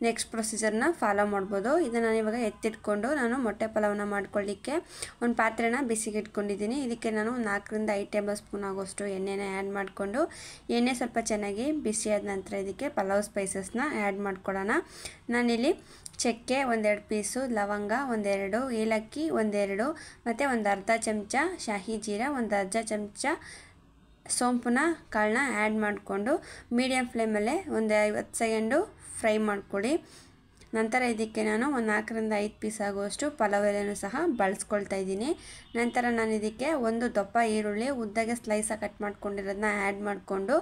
ನೆಕ್ಸ್ಟ್ ಪ್ರೊಸೀಜರ್ನ ಫಾಲೋ ಮಾಡ್ಬೋದು ಇದನ್ನು ಇವಾಗ ಎತ್ತಿಟ್ಕೊಂಡು ನಾನು ಮೊಟ್ಟೆ ಪಲಾವ್ನ ಮಾಡ್ಕೊಳ್ಳಿಕ್ಕೆ ಒಂದು ಪಾತ್ರೆನ ಬಿಸಿಗೆ ಇಟ್ಕೊಂಡಿದ್ದೀನಿ ಇದಕ್ಕೆ ನಾನು ನಾಲ್ಕರಿಂದ ಐದು ಟೇಬಲ್ ಸ್ಪೂನ್ ಆಗೋಷ್ಟು ಎಣ್ಣೆನ ಆ್ಯಡ್ ಮಾಡಿಕೊಂಡು ಎಣ್ಣೆ ಸ್ವಲ್ಪ ಚೆನ್ನಾಗಿ ಬಿಸಿಯಾದ ನಂತರ ಇದಕ್ಕೆ ಪಲಾವ್ ಸ್ಪೈಸಸ್ನ ಆ್ಯಡ್ ಮಾಡ್ಕೊಳ್ಳೋಣ ನಾನಿಲ್ಲಿ ಚಕ್ಕೆ ಒಂದೆರಡು ಪೀಸು ಲವಂಗ ಒಂದೆರಡು ಏಲಕ್ಕಿ ಒಂದೆರಡು ಮತ್ತು ಒಂದು ಅರ್ಧ ಚಮಚ ಶಾಹಿ ಜೀರಾ ಒಂದು ಅರ್ಧ ಚಮಚ ಸೋಂಪನ್ನ ಕಾಳನ್ನ ಆ್ಯಡ್ ಮಾಡಿಕೊಂಡು ಮೀಡಿಯಮ್ ಫ್ಲೇಮಲ್ಲೇ ಒಂದು ಐವತ್ತು ಸೆಕೆಂಡು ಫ್ರೈ ಮಾಡ್ಕೊಳ್ಳಿ ನಂತರ ಇದಕ್ಕೆ ನಾನು ಒಂದು ನಾಲ್ಕರಿಂದ ಐದು ಪೀಸ್ ಆಗುವಷ್ಟು ಪಲಾವ್ ಸಹ ಬಳಸ್ಕೊಳ್ತಾ ಇದ್ದೀನಿ ನಂತರ ನಾನು ಇದಕ್ಕೆ ಒಂದು ದಪ್ಪ ಈರುಳ್ಳಿ ಉದ್ದಾಗೆ ಸ್ಲೈಸಾಗಿ ಕಟ್ ಮಾಡ್ಕೊಂಡಿರೋದನ್ನ ಆ್ಯಡ್ ಮಾಡಿಕೊಂಡು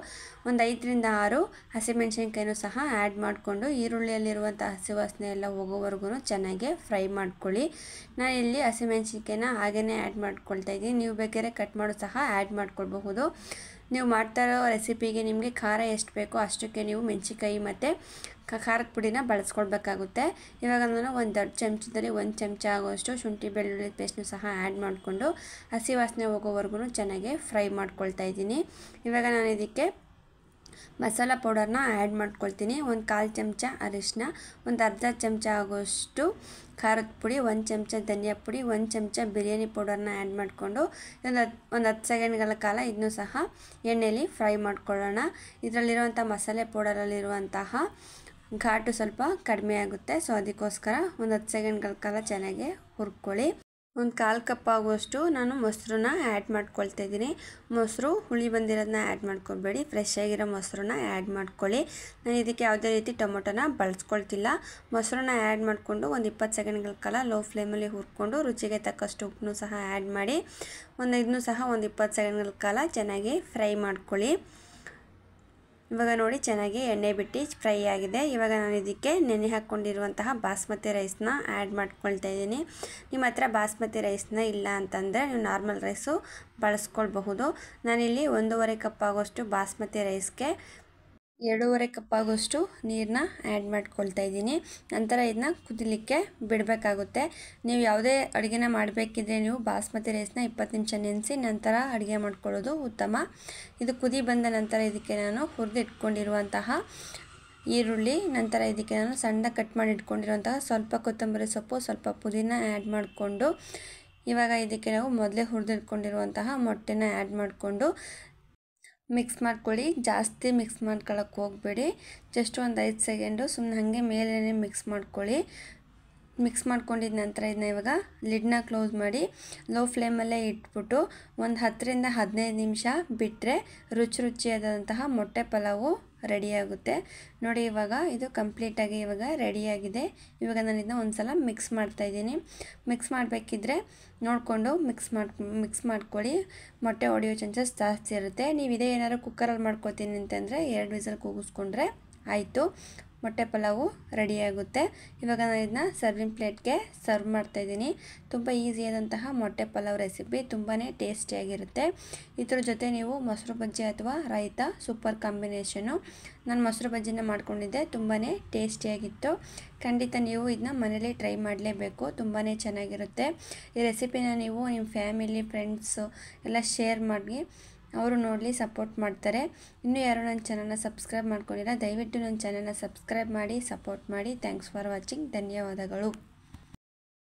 ಒಂದು ಐದರಿಂದ ಆರು ಹಸಿಮೆಣ್ಸಿನ್ಕಾಯಿನೂ ಸಹ ಆ್ಯಡ್ ಮಾಡಿಕೊಂಡು ಈರುಳ್ಳಿಯಲ್ಲಿರುವಂಥ ಹಸಿ ವಾಸನೆ ಎಲ್ಲ ಹೋಗೋವರೆಗೂ ಚೆನ್ನಾಗಿ ಫ್ರೈ ಮಾಡ್ಕೊಳ್ಳಿ ನಾನು ಇಲ್ಲಿ ಹಸಿಮೆಣ್ಸಿನ್ಕಾಯಿನ ಹಾಗೇ ಆ್ಯಡ್ ಮಾಡ್ಕೊಳ್ತಾ ಇದ್ದೀನಿ ನೀವು ಬೇಕಾದ್ರೆ ಕಟ್ ಮಾಡೋ ಸಹ ಆ್ಯಡ್ ಮಾಡ್ಕೊಳ್ಬಹುದು ನೀವು ಮಾಡ್ತಾ ಇರೋ ರೆಸಿಪಿಗೆ ನಿಮಗೆ ಖಾರ ಎಷ್ಟು ಬೇಕೋ ಅಷ್ಟಕ್ಕೆ ನೀವು ಮೆಣಸಿಕಾಯಿ ಮತ್ತು ಖಾರದ ಪುಡಿನ ಬಳಸ್ಕೊಳ್ಬೇಕಾಗುತ್ತೆ ಇವಾಗ ನಾನು ಒಂದು ದೊಡ್ಡ ಚಮಚದಲ್ಲಿ ಒಂದು ಚಮಚ ಆಗೋಷ್ಟು ಶುಂಠಿ ಬೆಳ್ಳುಳ್ಳಿ ಪೇಸ್ಟ್ನು ಸಹ ಆ್ಯಡ್ ಮಾಡಿಕೊಂಡು ಹಸಿ ವಾಸನೆ ಹೋಗೋವರೆಗೂ ಚೆನ್ನಾಗಿ ಫ್ರೈ ಮಾಡ್ಕೊಳ್ತಾ ಇದ್ದೀನಿ ಇವಾಗ ನಾನು ಇದಕ್ಕೆ ಮಸಾಲ ಪೌಡರ್ನ ಆ್ಯಡ್ ಮಾಡ್ಕೊಳ್ತೀನಿ ಒಂದು ಕಾಲು ಚಮಚ ಅರಿಶಿನ ಒಂದು ಅರ್ಧ ಚಮಚ ಆಗೋಷ್ಟು ಖಾರದ ಪುಡಿ ಒಂದು ಚಮಚ ಧನಿಯಾ ಪುಡಿ ಒಂದು ಚಮಚ ಬಿರಿಯಾನಿ ಪೌಡರ್ನ ಆ್ಯಡ್ ಮಾಡಿಕೊಂಡು ಹತ್ತು ಒಂದು ಹತ್ತು ಸೆಕೆಂಡ್ಗಳ ಕಾಲ ಇದನ್ನು ಸಹ ಎಣ್ಣೆಯಲ್ಲಿ ಫ್ರೈ ಮಾಡ್ಕೊಳ್ಳೋಣ ಇದರಲ್ಲಿರುವಂಥ ಮಸಾಲೆ ಪೌಡರಲ್ಲಿರುವಂತಹ ಘಾಟು ಸ್ವಲ್ಪ ಕಡಿಮೆ ಆಗುತ್ತೆ ಸೊ ಅದಕ್ಕೋಸ್ಕರ ಒಂದು ಹತ್ತು ಸೆಕೆಂಡ್ಗಳ ಕಾಲ ಚೆನ್ನಾಗಿ ಹುರ್ಕೊಳ್ಳಿ ಒಂದು ಕಾಲು ಕಪ್ ಆಗುವಷ್ಟು ನಾನು ಮೊಸರನ್ನ ಆ್ಯಡ್ ಮಾಡ್ಕೊಳ್ತಾ ಇದ್ದೀನಿ ಮೊಸರು ಹುಳಿ ಬಂದಿರೋದನ್ನ ಆ್ಯಡ್ ಮಾಡ್ಕೊಬೇಡಿ ಫ್ರೆಶ್ ಆಗಿರೋ ಮೊಸರನ್ನ ಆ್ಯಡ್ ಮಾಡ್ಕೊಳ್ಳಿ ನಾನು ಇದಕ್ಕೆ ಯಾವುದೇ ರೀತಿ ಟೊಮೊಟೊನ ಬಳಸ್ಕೊಳ್ತಿಲ್ಲ ಮೊಸರನ್ನ ಆ್ಯಡ್ ಮಾಡಿಕೊಂಡು ಒಂದು ಇಪ್ಪತ್ತು ಸೆಕೆಂಡ್ಗಳ ಕಾಲ ಲೋ ಫ್ಲೇಮಲ್ಲಿ ಹುರ್ಕೊಂಡು ರುಚಿಗೆ ತಕ್ಕಷ್ಟು ಉಪ್ಪನ್ನು ಸಹ ಆ್ಯಡ್ ಮಾಡಿ ಒಂದು ಇದನ್ನು ಸಹ ಒಂದು ಇಪ್ಪತ್ತು ಸೆಕೆಂಡ್ಗಳ ಕಾಲ ಚೆನ್ನಾಗಿ ಫ್ರೈ ಮಾಡ್ಕೊಳ್ಳಿ ಇವಾಗ ನೋಡಿ ಚೆನ್ನಾಗಿ ಎಣ್ಣೆ ಬಿಟ್ಟು ಫ್ರೈ ಆಗಿದೆ ಇವಾಗ ನಾನು ಇದಕ್ಕೆ ನೆನೆ ಹಾಕ್ಕೊಂಡಿರುವಂತಹ ಬಾಸ್ಮತಿ ರೈಸ್ನ ಆ್ಯಡ್ ಮಾಡ್ಕೊಳ್ತಾ ಇದ್ದೀನಿ ನಿಮ್ಮ ಹತ್ರ ಬಾಸ್ಮತಿ ರೈಸ್ನ ಇಲ್ಲ ಅಂತಂದರೆ ನೀವು ನಾರ್ಮಲ್ ರೈಸು ಬಳಸ್ಕೊಳ್ಬಹುದು ನಾನಿಲ್ಲಿ ಒಂದೂವರೆ ಕಪ್ ಆಗೋಷ್ಟು ಬಾಸ್ಮತಿ ರೈಸ್ಗೆ ಎರಡೂವರೆ ಕಪ್ಪಾಗುವಷ್ಟು ನೀರನ್ನ ಆ್ಯಡ್ ಮಾಡ್ಕೊಳ್ತಾ ಇದ್ದೀನಿ ನಂತರ ಇದನ್ನ ಕುದಿಲಿಕ್ಕೆ ಬಿಡಬೇಕಾಗುತ್ತೆ ನೀವು ಯಾವುದೇ ಅಡುಗೆನ ಮಾಡಬೇಕಿದ್ರೆ ನೀವು ಬಾಸ್ಮತಿ ರೈಸ್ನ ಇಪ್ಪತ್ತು ನಿಮಿಷ ನೆನೆಸಿ ನಂತರ ಅಡುಗೆ ಮಾಡ್ಕೊಳ್ಳೋದು ಉತ್ತಮ ಇದು ಕುದಿ ಬಂದ ನಂತರ ಇದಕ್ಕೆ ನಾನು ಹುರಿದಿಟ್ಕೊಂಡಿರುವಂತಹ ಈರುಳ್ಳಿ ನಂತರ ಇದಕ್ಕೆ ನಾನು ಸಣ್ಣ ಕಟ್ ಮಾಡಿ ಇಟ್ಕೊಂಡಿರುವಂತಹ ಸ್ವಲ್ಪ ಕೊತ್ತಂಬರಿ ಸೊಪ್ಪು ಸ್ವಲ್ಪ ಪುದೀನ ಆ್ಯಡ್ ಮಾಡಿಕೊಂಡು ಇವಾಗ ಇದಕ್ಕೆ ನಾವು ಮೊದಲೇ ಹುರಿದಿಟ್ಕೊಂಡಿರುವಂತಹ ಮೊಟ್ಟೆನ ಆ್ಯಡ್ ಮಾಡಿಕೊಂಡು ಮಿಕ್ಸ್ ಮಾಡ್ಕೊಳ್ಳಿ ಜಾಸ್ತಿ ಮಿಕ್ಸ್ ಮಾಡ್ಕೊಳ್ಳೋಕ್ಕೆ ಹೋಗಬೇಡಿ ಜಸ್ಟ್ ಒಂದು ಐದು ಸೆಕೆಂಡು ಸುಮ್ಮನೆ ಹಾಗೆ ಮೇಲೇ ಮಿಕ್ಸ್ ಮಾಡ್ಕೊಳ್ಳಿ ಮಿಕ್ಸ್ ಮಾಡ್ಕೊಂಡಿದ ನಂತರ ಇದನ್ನ ಇವಾಗ ಲಿಡ್ನ ಕ್ಲೋಸ್ ಮಾಡಿ ಲೋ ಫ್ಲೇಮಲ್ಲೇ ಇಟ್ಬಿಟ್ಟು ಒಂದು ಹತ್ತರಿಂದ ಹದಿನೈದು ನಿಮಿಷ ಬಿಟ್ಟರೆ ರುಚಿ ರುಚಿಯಾದಂತಹ ಮೊಟ್ಟೆ ಪಲಾವು ರೆಡಿಯಾಗುತ್ತೆ ನೋಡಿ ಇವಾಗ ಇದು ಕಂಪ್ಲೀಟಾಗಿ ಇವಾಗ ರೆಡಿಯಾಗಿದೆ ಇವಾಗ ನಾನು ಇದನ್ನ ಒಂದು ಸಲ ಮಿಕ್ಸ್ ಮಾಡ್ತಾಯಿದ್ದೀನಿ ಮಿಕ್ಸ್ ಮಾಡಬೇಕಿದ್ರೆ ನೋಡಿಕೊಂಡು ಮಿಕ್ಸ್ ಮಾಡಿ ಮಿಕ್ಸ್ ಮಾಡ್ಕೊಳ್ಳಿ ಮೊಟ್ಟೆ ಹೊಡೆಯೋ ಚಾನ್ಸಸ್ ಜಾಸ್ತಿ ಇರುತ್ತೆ ನೀವು ಇದೇ ಏನಾದ್ರು ಕುಕ್ಕರಲ್ಲಿ ಮಾಡ್ಕೋತೀನಿ ಅಂತಂದರೆ ಎರಡು ವಿಸಲ್ ಕೂಗಿಸ್ಕೊಂಡ್ರೆ ಆಯಿತು ಮೊಟ್ಟೆ ಪಲಾವು ರೆಡಿಯಾಗುತ್ತೆ ಇವಾಗ ನಾನು ಇದನ್ನ ಸರ್ವಿಂಗ್ ಪ್ಲೇಟ್ಗೆ ಸರ್ವ್ ಮಾಡ್ತಾಯಿದ್ದೀನಿ ತುಂಬ ಈಸಿಯಾದಂತಹ ಮೊಟ್ಟೆ ಪಲಾವ್ ರೆಸಿಪಿ ತುಂಬಾ ಟೇಸ್ಟಿಯಾಗಿರುತ್ತೆ ಇದ್ರ ಜೊತೆ ನೀವು ಮೊಸರು ಬಜ್ಜಿ ಅಥವಾ ರೈತ ಸೂಪರ್ ಕಾಂಬಿನೇಷನು ನಾನು ಮೊಸರು ಬಜ್ಜಿನ ಮಾಡ್ಕೊಂಡಿದ್ದೆ ತುಂಬಾ ಟೇಸ್ಟಿಯಾಗಿತ್ತು ಖಂಡಿತ ನೀವು ಇದನ್ನ ಮನೇಲಿ ಟ್ರೈ ಮಾಡಲೇಬೇಕು ತುಂಬಾ ಚೆನ್ನಾಗಿರುತ್ತೆ ಈ ರೆಸಿಪಿನ ನೀವು ನಿಮ್ಮ ಫ್ಯಾಮಿಲಿ ಫ್ರೆಂಡ್ಸು ಎಲ್ಲ ಶೇರ್ ಮಾಡಿ ಅವರು ನೋಡಲಿ ಸಪೋರ್ಟ್ ಮಾಡ್ತಾರೆ ಇನ್ನೂ ಯಾರು ನನ್ನ ಚಾನಲ್ನ ಸಬ್ಸ್ಕ್ರೈಬ್ ಮಾಡ್ಕೊಂಡಿಲ್ಲ ದಯವಿಟ್ಟು ನನ್ನ ಚಾನಲ್ನ ಸಬ್ಸ್ಕ್ರೈಬ್ ಮಾಡಿ ಸಪೋರ್ಟ್ ಮಾಡಿ ಥ್ಯಾಂಕ್ಸ್ ಫಾರ್ ವಾಚಿಂಗ್ ಧನ್ಯವಾದಗಳು